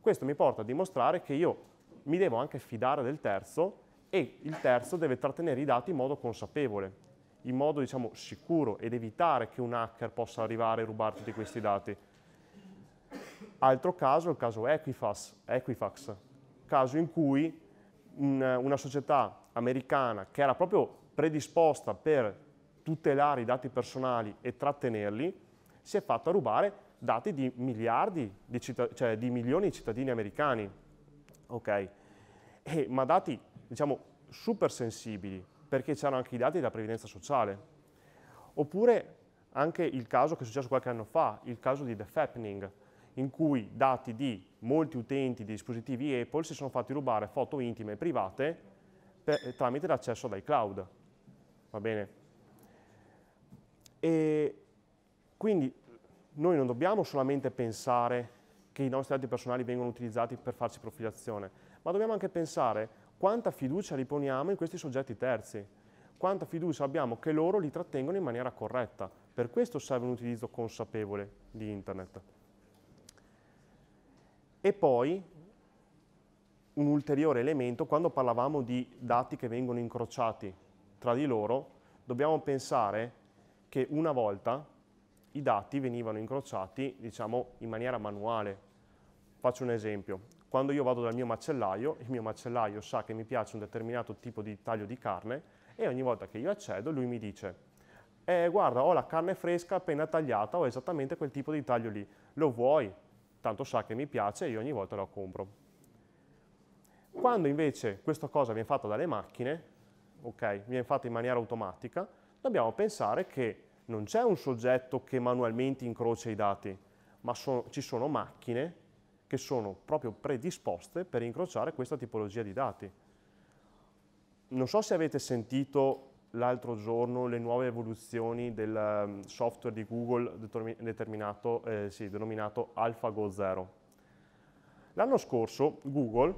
questo mi porta a dimostrare che io mi devo anche fidare del terzo e il terzo deve trattenere i dati in modo consapevole in modo diciamo, sicuro ed evitare che un hacker possa arrivare e rubare tutti questi dati. Altro caso è il caso Equifax, Equifax caso in cui una società americana che era proprio predisposta per tutelare i dati personali e trattenerli, si è fatta rubare dati di miliardi, di cioè di milioni di cittadini americani, ok? e, eh, ma dati diciamo super sensibili, perché c'erano anche i dati della previdenza sociale. Oppure anche il caso che è successo qualche anno fa, il caso di The Fappening, in cui dati di molti utenti di dispositivi Apple si sono fatti rubare foto intime e private per, tramite l'accesso ad iCloud. Va bene? E quindi noi non dobbiamo solamente pensare che i nostri dati personali vengono utilizzati per farci profilazione, ma dobbiamo anche pensare quanta fiducia riponiamo in questi soggetti terzi, quanta fiducia abbiamo che loro li trattengono in maniera corretta. Per questo serve un utilizzo consapevole di Internet. E poi un ulteriore elemento, quando parlavamo di dati che vengono incrociati tra di loro, dobbiamo pensare che una volta i dati venivano incrociati diciamo, in maniera manuale. Faccio un esempio. Quando io vado dal mio macellaio, il mio macellaio sa che mi piace un determinato tipo di taglio di carne e ogni volta che io accedo lui mi dice eh, guarda ho la carne fresca appena tagliata, ho esattamente quel tipo di taglio lì, lo vuoi? Tanto sa che mi piace e io ogni volta lo compro. Quando invece questa cosa viene fatta dalle macchine, ok, viene fatta in maniera automatica, dobbiamo pensare che non c'è un soggetto che manualmente incrocia i dati, ma sono, ci sono macchine che sono proprio predisposte per incrociare questa tipologia di dati. Non so se avete sentito l'altro giorno le nuove evoluzioni del mm, software di Google eh, sì, denominato AlphaGo Zero. L'anno scorso Google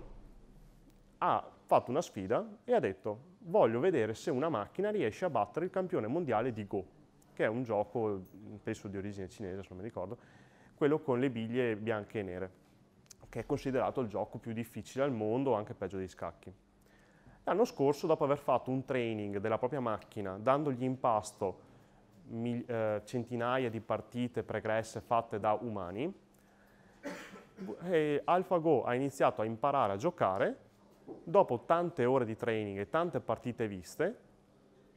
ha fatto una sfida e ha detto voglio vedere se una macchina riesce a battere il campione mondiale di Go, che è un gioco, mm, penso di origine cinese se non mi ricordo, quello con le biglie bianche e nere che è considerato il gioco più difficile al mondo, anche peggio dei scacchi. L'anno scorso, dopo aver fatto un training della propria macchina, dandogli in pasto eh, centinaia di partite pregresse fatte da umani, eh, AlphaGo ha iniziato a imparare a giocare, dopo tante ore di training e tante partite viste,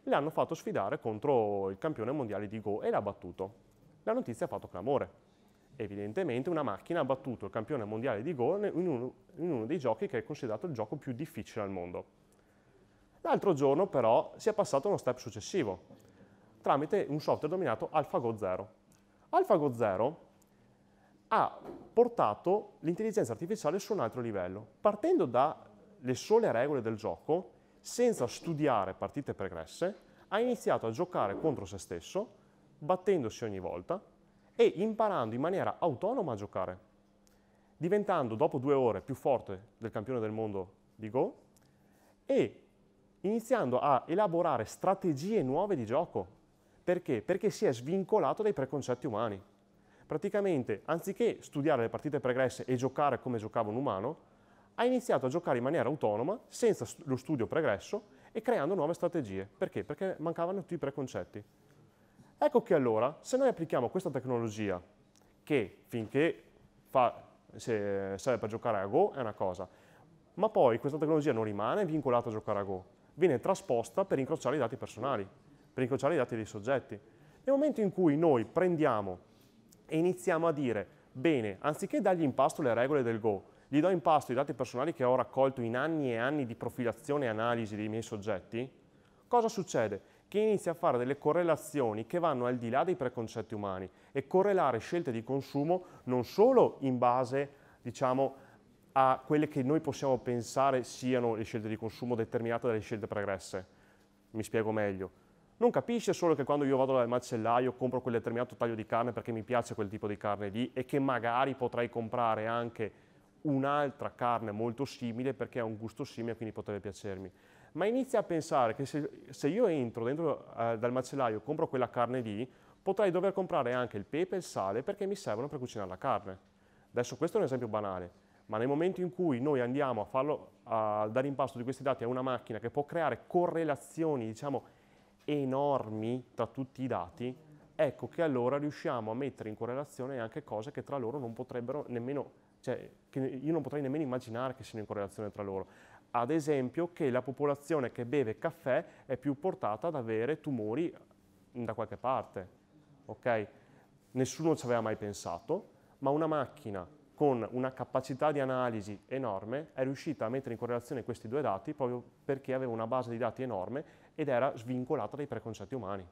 le hanno fatto sfidare contro il campione mondiale di Go e l'ha battuto. La notizia ha fatto clamore evidentemente una macchina ha battuto il campione mondiale di gol in uno, in uno dei giochi che è considerato il gioco più difficile al mondo. L'altro giorno però si è passato a uno step successivo, tramite un software denominato AlphaGo Zero. AlphaGo Zero ha portato l'intelligenza artificiale su un altro livello, partendo dalle sole regole del gioco, senza studiare partite pregresse, ha iniziato a giocare contro se stesso, battendosi ogni volta, e imparando in maniera autonoma a giocare, diventando dopo due ore più forte del campione del mondo di Go e iniziando a elaborare strategie nuove di gioco. Perché? Perché si è svincolato dai preconcetti umani. Praticamente, anziché studiare le partite pregresse e giocare come giocava un umano, ha iniziato a giocare in maniera autonoma, senza lo studio pregresso e creando nuove strategie. Perché? Perché mancavano tutti i preconcetti. Ecco che allora, se noi applichiamo questa tecnologia, che finché fa, se serve per giocare a Go è una cosa, ma poi questa tecnologia non rimane vincolata a giocare a Go, viene trasposta per incrociare i dati personali, per incrociare i dati dei soggetti. Nel momento in cui noi prendiamo e iniziamo a dire, bene, anziché dargli in pasto le regole del Go, gli do in pasto i dati personali che ho raccolto in anni e anni di profilazione e analisi dei miei soggetti, cosa succede? che inizia a fare delle correlazioni che vanno al di là dei preconcetti umani e correlare scelte di consumo non solo in base, diciamo, a quelle che noi possiamo pensare siano le scelte di consumo determinate dalle scelte pregresse. Mi spiego meglio. Non capisce solo che quando io vado dal macellaio compro quel determinato taglio di carne perché mi piace quel tipo di carne lì e che magari potrei comprare anche un'altra carne molto simile perché ha un gusto simile e quindi potrebbe piacermi ma inizia a pensare che se, se io entro dentro, eh, dal macellaio, e compro quella carne lì, potrei dover comprare anche il pepe e il sale perché mi servono per cucinare la carne. Adesso questo è un esempio banale, ma nel momento in cui noi andiamo a, farlo, a dare impasto di questi dati a una macchina che può creare correlazioni, diciamo, enormi tra tutti i dati, ecco che allora riusciamo a mettere in correlazione anche cose che tra loro non potrebbero nemmeno, cioè che io non potrei nemmeno immaginare che siano in correlazione tra loro ad esempio che la popolazione che beve caffè è più portata ad avere tumori mm, da qualche parte. Okay? Nessuno ci aveva mai pensato, ma una macchina con una capacità di analisi enorme è riuscita a mettere in correlazione questi due dati proprio perché aveva una base di dati enorme ed era svincolata dai preconcetti umani.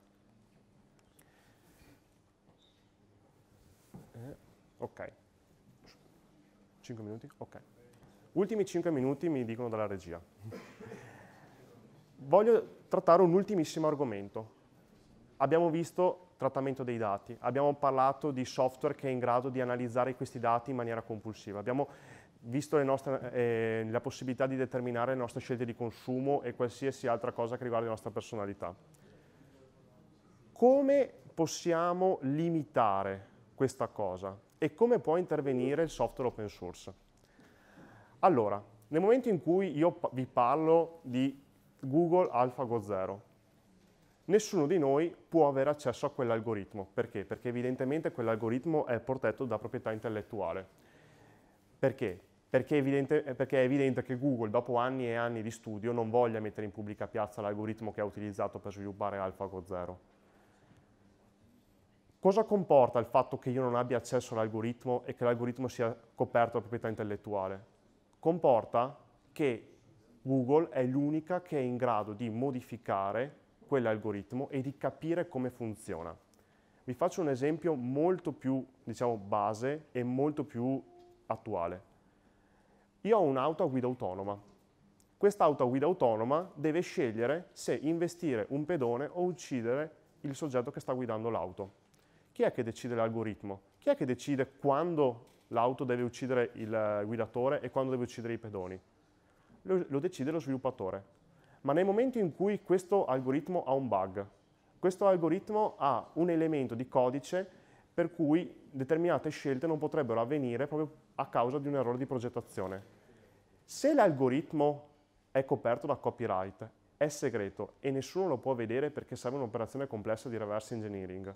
Eh, ok, 5 minuti? Ok. Ultimi 5 minuti mi dicono dalla regia. Voglio trattare un ultimissimo argomento. Abbiamo visto trattamento dei dati, abbiamo parlato di software che è in grado di analizzare questi dati in maniera compulsiva, abbiamo visto nostre, eh, la possibilità di determinare le nostre scelte di consumo e qualsiasi altra cosa che riguarda la nostra personalità. Come possiamo limitare questa cosa e come può intervenire il software open source? Allora, nel momento in cui io vi parlo di Google AlphaGo Zero, nessuno di noi può avere accesso a quell'algoritmo. Perché? Perché evidentemente quell'algoritmo è protetto da proprietà intellettuale. Perché? Perché è, evidente, perché è, evidente, che Google, dopo anni e anni di studio, non voglia mettere in pubblica piazza l'algoritmo che ha utilizzato per sviluppare AlphaGo Zero. Cosa comporta il fatto che io non abbia accesso all'algoritmo e che l'algoritmo sia coperto da proprietà intellettuale? comporta che Google è l'unica che è in grado di modificare quell'algoritmo e di capire come funziona. Vi faccio un esempio molto più, diciamo, base e molto più attuale. Io ho un'auto a guida autonoma. Quest'auto a guida autonoma deve scegliere se investire un pedone o uccidere il soggetto che sta guidando l'auto. Chi è che decide l'algoritmo? Chi è che decide quando l'auto deve uccidere il eh, guidatore e quando deve uccidere i pedoni. Lo, lo decide lo sviluppatore. Ma nel momento in cui questo algoritmo ha un bug, questo algoritmo ha un elemento di codice per cui determinate scelte non potrebbero avvenire proprio a causa di un errore di progettazione. Se l'algoritmo è coperto da copyright, è segreto e nessuno lo può vedere perché serve un'operazione complessa di reverse engineering,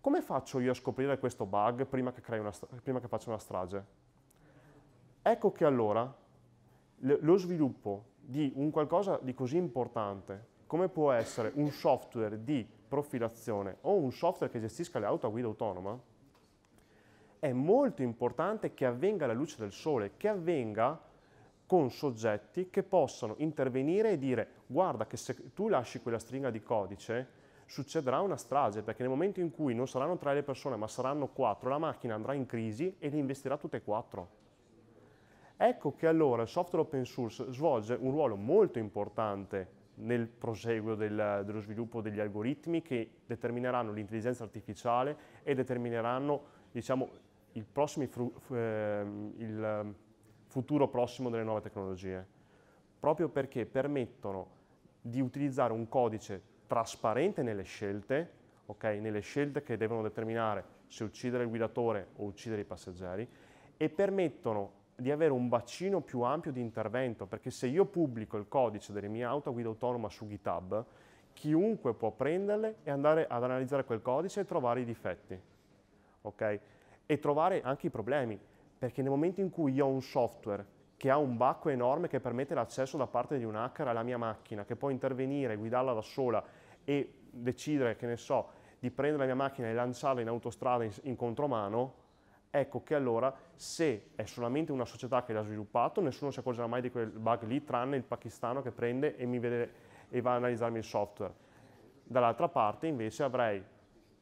come faccio io a scoprire questo bug prima che, una, prima che faccia una strage? Ecco che allora lo sviluppo di un qualcosa di così importante come può essere un software di profilazione o un software che gestisca le auto a guida autonoma, è molto importante che avvenga alla luce del sole, che avvenga con soggetti che possano intervenire e dire guarda che se tu lasci quella stringa di codice succederà una strage, perché nel momento in cui non saranno tre le persone, ma saranno quattro, la macchina andrà in crisi e le investirà tutte e quattro. Ecco che allora il software open source svolge un ruolo molto importante nel proseguo del, dello sviluppo degli algoritmi che determineranno l'intelligenza artificiale e determineranno diciamo, il, fru, ehm, il futuro prossimo delle nuove tecnologie, proprio perché permettono di utilizzare un codice trasparente nelle scelte, okay? nelle scelte che devono determinare se uccidere il guidatore o uccidere i passeggeri, e permettono di avere un bacino più ampio di intervento, perché se io pubblico il codice delle mie auto a guida autonoma su GitHub, chiunque può prenderle e andare ad analizzare quel codice e trovare i difetti, okay? E trovare anche i problemi, perché nel momento in cui io ho un software che ha un bacco enorme che permette l'accesso da parte di un hacker alla mia macchina, che può intervenire, guidarla da sola e decidere, che ne so, di prendere la mia macchina e lanciarla in autostrada in, in contromano, ecco che allora se è solamente una società che l'ha sviluppato, nessuno si accorgerà mai di quel bug lì, tranne il pakistano che prende e, mi vede, e va a analizzarmi il software. Dall'altra parte invece avrei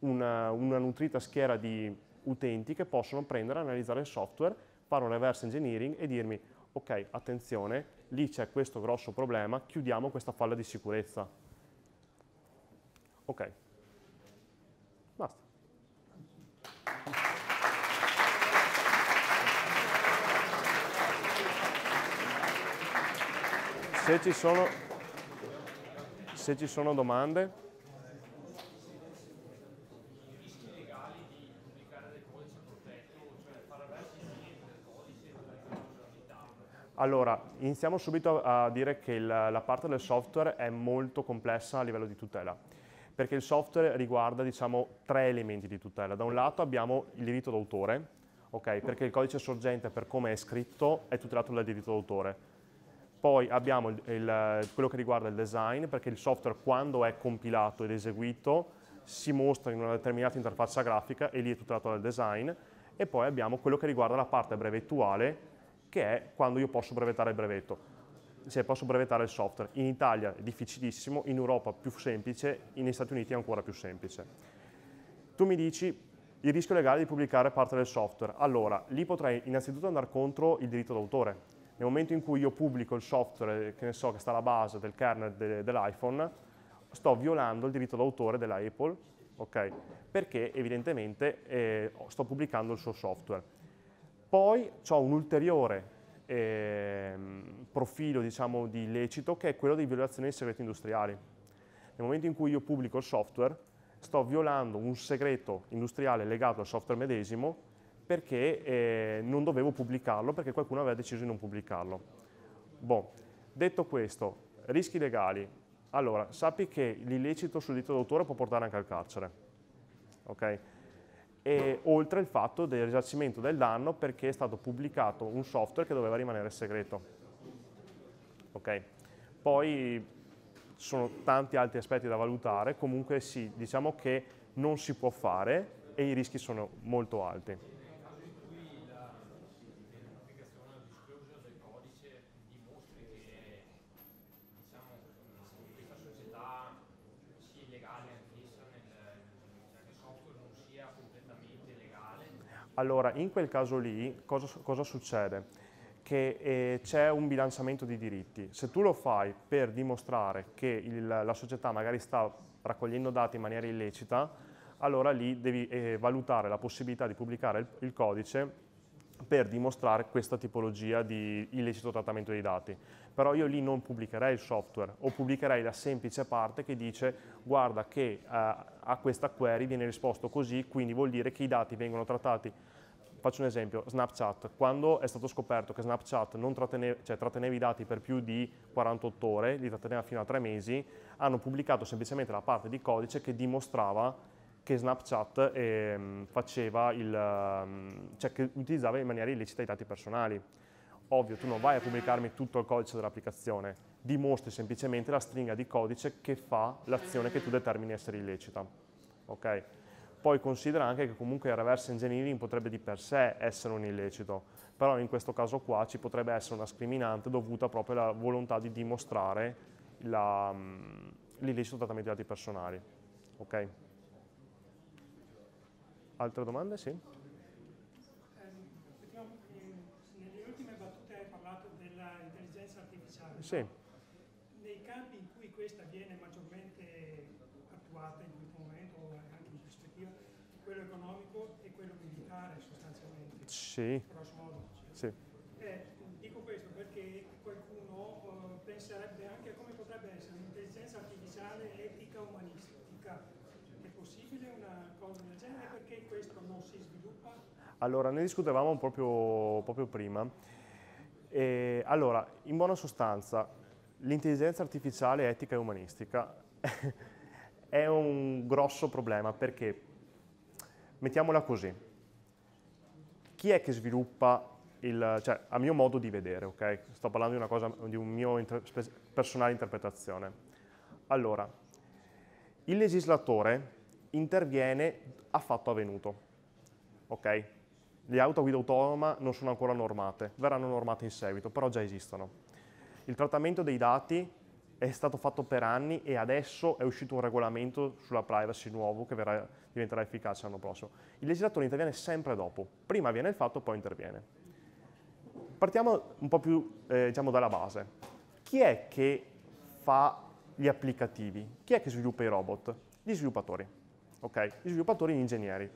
una, una nutrita schiera di utenti che possono prendere, analizzare il software, fare un reverse engineering e dirmi ok, attenzione, lì c'è questo grosso problema, chiudiamo questa falla di sicurezza. Ok. Basta. Se ci sono, se ci sono domande... Allora, iniziamo subito a dire che la, la parte del software è molto complessa a livello di tutela perché il software riguarda diciamo, tre elementi di tutela. Da un lato abbiamo il diritto d'autore, okay, perché il codice sorgente per come è scritto è tutelato dal diritto d'autore. Poi abbiamo il, il, quello che riguarda il design, perché il software quando è compilato ed eseguito si mostra in una determinata interfaccia grafica e lì è tutelato dal design. E poi abbiamo quello che riguarda la parte brevettuale, che è quando io posso brevettare il brevetto cioè posso brevettare il software. In Italia è difficilissimo, in Europa più semplice, negli Stati Uniti è ancora più semplice. Tu mi dici il rischio legale di pubblicare parte del software. Allora, lì potrei innanzitutto andare contro il diritto d'autore. Nel momento in cui io pubblico il software, che ne so, che sta alla base del kernel de dell'iPhone, sto violando il diritto d'autore della Apple, ok? Perché evidentemente eh, sto pubblicando il suo software. Poi ho un ulteriore ehm, profilo diciamo, di illecito che è quello di violazione dei segreti industriali. Nel momento in cui io pubblico il software sto violando un segreto industriale legato al software medesimo perché eh, non dovevo pubblicarlo, perché qualcuno aveva deciso di non pubblicarlo. Boh. Detto questo, rischi legali. Allora, sappi che l'illecito sul diritto d'autore può portare anche al carcere. Okay? e oltre il fatto del risarcimento del danno perché è stato pubblicato un software che doveva rimanere segreto. Okay. Poi ci sono tanti altri aspetti da valutare, comunque sì, diciamo che non si può fare e i rischi sono molto alti. Allora, in quel caso lì, cosa, cosa succede? Che eh, c'è un bilanciamento di diritti. Se tu lo fai per dimostrare che il, la società magari sta raccogliendo dati in maniera illecita, allora lì devi eh, valutare la possibilità di pubblicare il, il codice per dimostrare questa tipologia di illecito trattamento dei dati. Però io lì non pubblicherei il software o pubblicherei la semplice parte che dice guarda che eh, a questa query viene risposto così, quindi vuol dire che i dati vengono trattati faccio un esempio, Snapchat, quando è stato scoperto che Snapchat trattene, cioè, tratteneva i dati per più di 48 ore, li tratteneva fino a 3 mesi, hanno pubblicato semplicemente la parte di codice che dimostrava che Snapchat ehm, faceva il, ehm, cioè che utilizzava in maniera illecita i dati personali. Ovvio, tu non vai a pubblicarmi tutto il codice dell'applicazione, dimostri semplicemente la stringa di codice che fa l'azione che tu determini essere illecita. Ok? Poi considera anche che comunque il reverse engineering potrebbe di per sé essere un illecito, però in questo caso qua ci potrebbe essere una scriminante dovuta proprio alla volontà di dimostrare mm, l'illecito trattamento dei dati personali. Okay? Altre domande? Sì. Nelle ultime battute hai parlato dell'intelligenza artificiale. Sì. Nei campi in cui questa viene maggiormente attuata in questo momento, anche in prospettiva, quello economico e quello militare sostanzialmente. Sì. Grosso modo. Sì. Eh, dico questo perché qualcuno eh, penserebbe anche a come potrebbe essere l'intelligenza artificiale etica umanitaria cose del genere, perché questo non si sviluppa? Allora, ne discutevamo proprio, proprio prima. E, allora, in buona sostanza, l'intelligenza artificiale etica e umanistica <laughs> è un grosso problema perché, mettiamola così, chi è che sviluppa il, cioè, a mio modo di vedere, ok? Sto parlando di una cosa, di un mio inter personale interpretazione. Allora, il legislatore interviene a fatto avvenuto. Okay? Le auto a guida autonoma non sono ancora normate, verranno normate in seguito, però già esistono. Il trattamento dei dati è stato fatto per anni e adesso è uscito un regolamento sulla privacy nuovo che verrà, diventerà efficace l'anno prossimo. Il legislatore interviene sempre dopo, prima viene il fatto, poi interviene. Partiamo un po' più eh, diciamo dalla base. Chi è che fa gli applicativi? Chi è che sviluppa i robot? Gli sviluppatori okay? gli sviluppatori e gli ingegneri.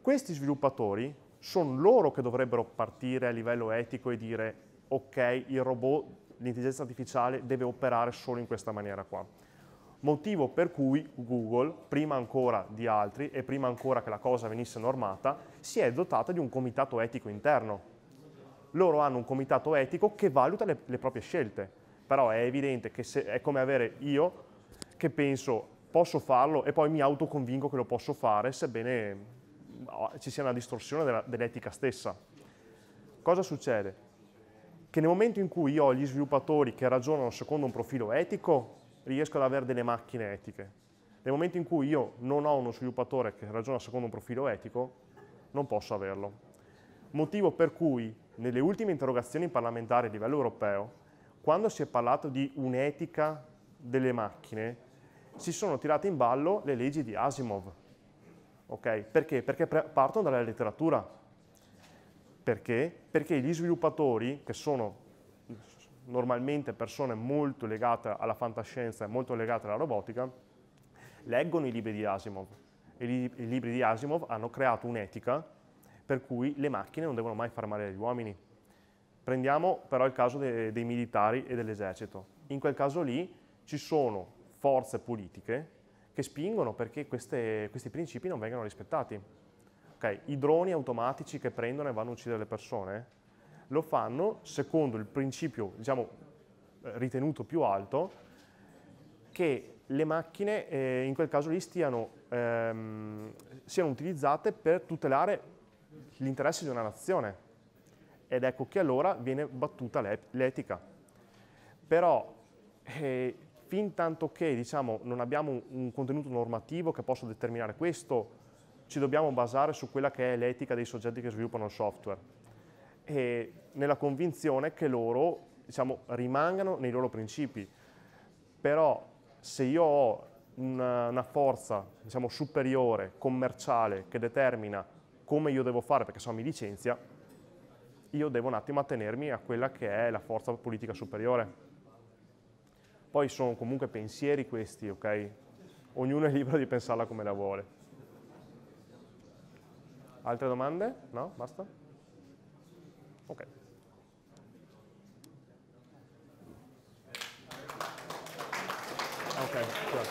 Questi sviluppatori sono loro che dovrebbero partire a livello etico e dire ok, il robot, l'intelligenza artificiale deve operare solo in questa maniera qua. Motivo per cui Google, prima ancora di altri e prima ancora che la cosa venisse normata, si è dotata di un comitato etico interno. Loro hanno un comitato etico che valuta le, le proprie scelte, però è evidente che se, è come avere io che penso posso farlo e poi mi autoconvinco che lo posso fare, sebbene ah, ci sia una distorsione dell'etica stessa. Cosa succede? Che nel momento in cui io ho gli sviluppatori che ragionano secondo un profilo etico, riesco ad avere delle macchine etiche. Nel momento in cui io non ho uno sviluppatore che ragiona secondo un profilo etico, non posso averlo. Motivo per cui nelle ultime interrogazioni parlamentari a livello europeo, quando si è parlato di un'etica delle macchine, si sono tirate in ballo le leggi di Asimov. Okay? Perché? Perché partono dalla letteratura. Perché? Perché gli sviluppatori, che sono normalmente persone molto legate alla fantascienza e molto legate alla robotica, leggono i libri di Asimov. E I libri di Asimov hanno creato un'etica per cui le macchine non devono mai far male agli uomini. Prendiamo però il caso dei, dei militari e dell'esercito. In quel caso lì ci sono forze politiche che spingono perché queste, questi principi non vengano rispettati. Okay, I droni automatici che prendono e vanno a uccidere le persone lo fanno secondo il principio diciamo, ritenuto più alto che le macchine eh, in quel caso lì stiano, ehm, siano utilizzate per tutelare gli interessi di una nazione. Ed ecco che allora viene battuta l'etica. Però eh, fin tanto che diciamo, non abbiamo un contenuto normativo che possa determinare questo, ci dobbiamo basare su quella che è l'etica dei soggetti che sviluppano il software e nella convinzione che loro diciamo, rimangano nei loro principi. Però se io ho una, una forza diciamo, superiore, commerciale, che determina come io devo fare, perché se mi licenzia, io devo un attimo attenermi a quella che è la forza politica superiore poi sono comunque pensieri questi, ok? Ognuno è libero di pensarla come la vuole. Altre domande? No? Basta? Ok. Ok, certo.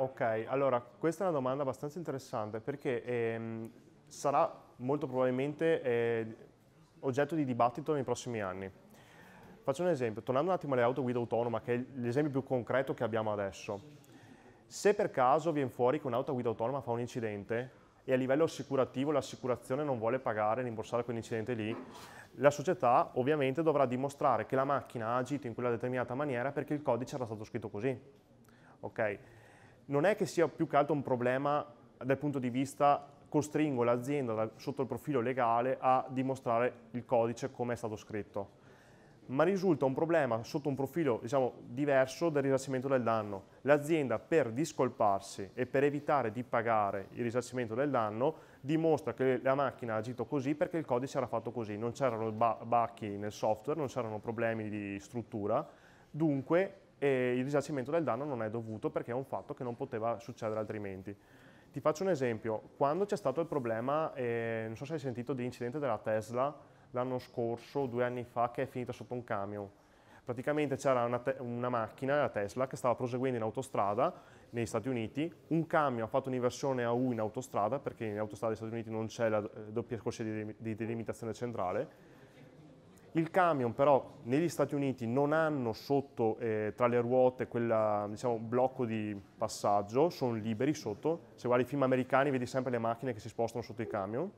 Ok, allora questa è una domanda abbastanza interessante perché ehm, sarà molto probabilmente eh, oggetto di dibattito nei prossimi anni. Faccio un esempio, tornando un attimo alle auto guida autonoma, che è l'esempio più concreto che abbiamo adesso. Se per caso viene fuori che un'auto guida autonoma fa un incidente e a livello assicurativo l'assicurazione non vuole pagare, rimborsare quell'incidente lì, la società ovviamente dovrà dimostrare che la macchina ha agito in quella determinata maniera perché il codice era stato scritto così. Okay non è che sia più che altro un problema dal punto di vista costringo l'azienda da, sotto il profilo legale a dimostrare il codice come è stato scritto, ma risulta un problema sotto un profilo diciamo, diverso del risarcimento del danno. L'azienda per discolparsi e per evitare di pagare il risarcimento del danno dimostra che la macchina ha agito così perché il codice era fatto così, non c'erano bacchi nel software, non c'erano problemi di struttura, dunque e il risarcimento del danno non è dovuto perché è un fatto che non poteva succedere altrimenti. Ti faccio un esempio, quando c'è stato il problema, eh, non so se hai sentito dell'incidente della Tesla l'anno scorso, due anni fa, che è finita sotto un camion. Praticamente c'era una, una, macchina, la Tesla, che stava proseguendo in autostrada negli Stati Uniti, un camion ha fatto un'inversione a U in autostrada, perché in autostrada degli Stati Uniti non c'è la eh, doppia corsia di, di delimitazione centrale, il camion però negli Stati Uniti non hanno sotto eh, tra le ruote quel diciamo, blocco di passaggio, sono liberi sotto. Se guardi i film americani vedi sempre le macchine che si spostano sotto i camion.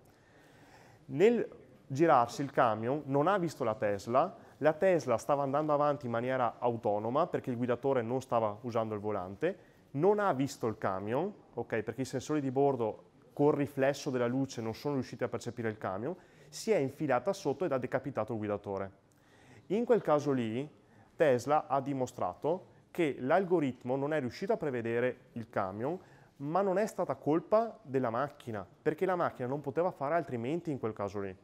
Nel girarsi il camion non ha visto la Tesla, la Tesla stava andando avanti in maniera autonoma perché il guidatore non stava usando il volante, non ha visto il camion, okay, perché i sensori di bordo col riflesso della luce non sono riusciti a percepire il camion si è infilata sotto ed ha decapitato il guidatore. In quel caso lì Tesla ha dimostrato che l'algoritmo non è riuscito a prevedere il camion, ma non è stata colpa della macchina, perché la macchina non poteva fare altrimenti in quel caso lì.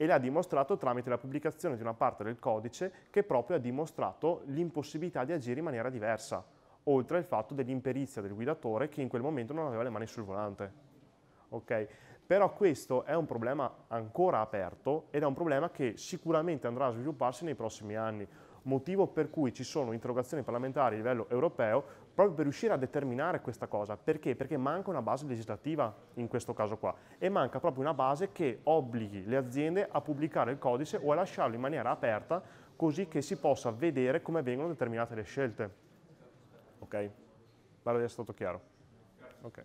E l'ha dimostrato tramite la pubblicazione di una parte del codice che proprio ha dimostrato l'impossibilità di agire in maniera diversa, oltre al fatto dell'imperizia del guidatore che in quel momento non aveva le mani sul volante. Okay? Però questo è un problema ancora aperto ed è un problema che sicuramente andrà a svilupparsi nei prossimi anni, motivo per cui ci sono interrogazioni parlamentari a livello europeo proprio per riuscire a determinare questa cosa. Perché? Perché manca una base legislativa in questo caso qua e manca proprio una base che obblighi le aziende a pubblicare il codice o a lasciarlo in maniera aperta così che si possa vedere come vengono determinate le scelte. Ok? Spero di essere stato chiaro. Ok.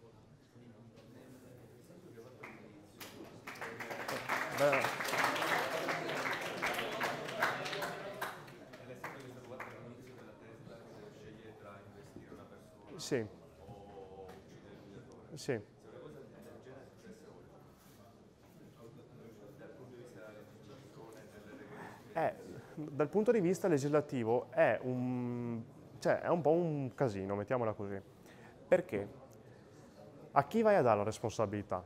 Sì. Sì. È, eh, dal punto di vista legislativo è un, cioè, è un po' un casino, mettiamola così. Perché? A chi vai a dare la responsabilità?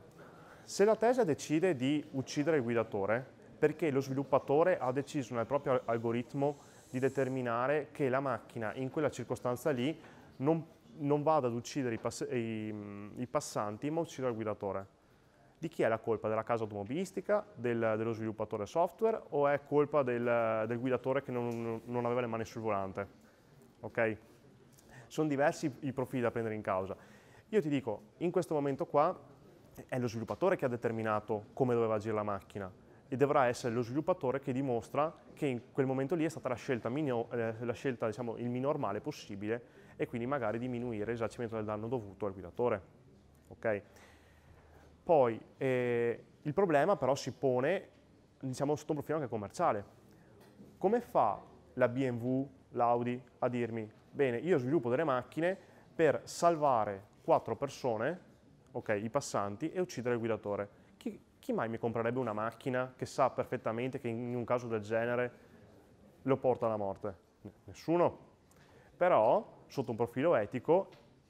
Se la Tesla decide di uccidere il guidatore, perché lo sviluppatore ha deciso nel proprio algoritmo di determinare che la macchina in quella circostanza lì non, non vada ad uccidere i, pass i, i passanti, ma uccidere il guidatore di chi è la colpa? Della casa automobilistica, del, dello sviluppatore software o è colpa del, del guidatore che non, non, aveva le mani sul volante? Ok? Sono diversi i profili da prendere in causa. Io ti dico, in questo momento qua è lo sviluppatore che ha determinato come doveva agire la macchina e dovrà essere lo sviluppatore che dimostra che in quel momento lì è stata la scelta, minio, eh, la scelta diciamo, il minor male possibile e quindi magari diminuire il risarcimento del danno dovuto al guidatore. Okay? Poi eh, il problema però si pone diciamo, sotto un profilo anche commerciale. Come fa la BMW, l'Audi a dirmi, bene, io sviluppo delle macchine per salvare quattro persone okay, i passanti e uccidere il guidatore. Chi, chi mai mi comprerebbe una macchina che sa perfettamente che in un caso del genere lo porta alla morte? Nessuno. Però, sotto un profilo etico,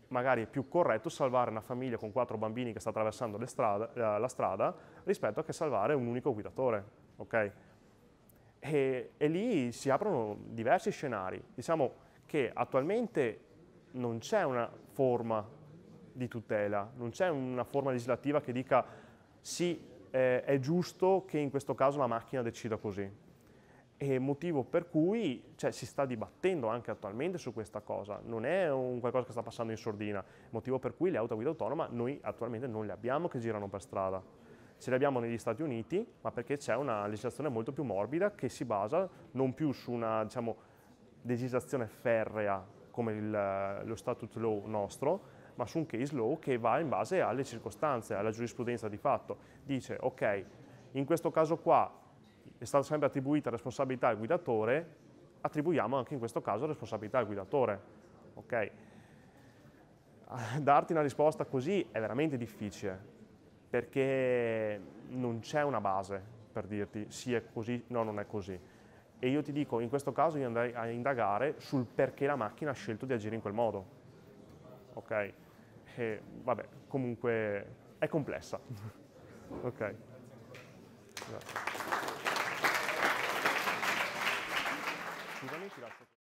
magari è più corretto salvare una famiglia con quattro bambini che sta attraversando strada, la strada rispetto a che salvare un unico guidatore. Okay? E, e, lì si aprono diversi scenari. Diciamo che attualmente non c'è una forma di tutela, non c'è una forma legislativa che dica sì, eh, è giusto che in questo caso la macchina decida così. E motivo per cui cioè, si sta dibattendo anche attualmente su questa cosa, non è un qualcosa che sta passando in sordina, motivo per cui le auto a guida autonoma noi attualmente non le abbiamo che girano per strada, ce le abbiamo negli Stati Uniti, ma perché c'è una legislazione molto più morbida che si basa non più su una diciamo, legislazione ferrea come il, lo statute law nostro, ma su un case law che va in base alle circostanze, alla giurisprudenza di fatto. Dice, ok, in questo caso qua è stata sempre attribuita responsabilità al guidatore, attribuiamo anche in questo caso responsabilità al guidatore. Okay. <laughs> Darti una risposta così è veramente difficile, perché non c'è una base per dirti sì è così, no non è così. E io ti dico, in questo caso io andrei a indagare sul perché la macchina ha scelto di agire in quel modo. Okay che, vabbè, comunque è complessa. <laughs> ok. Grazie.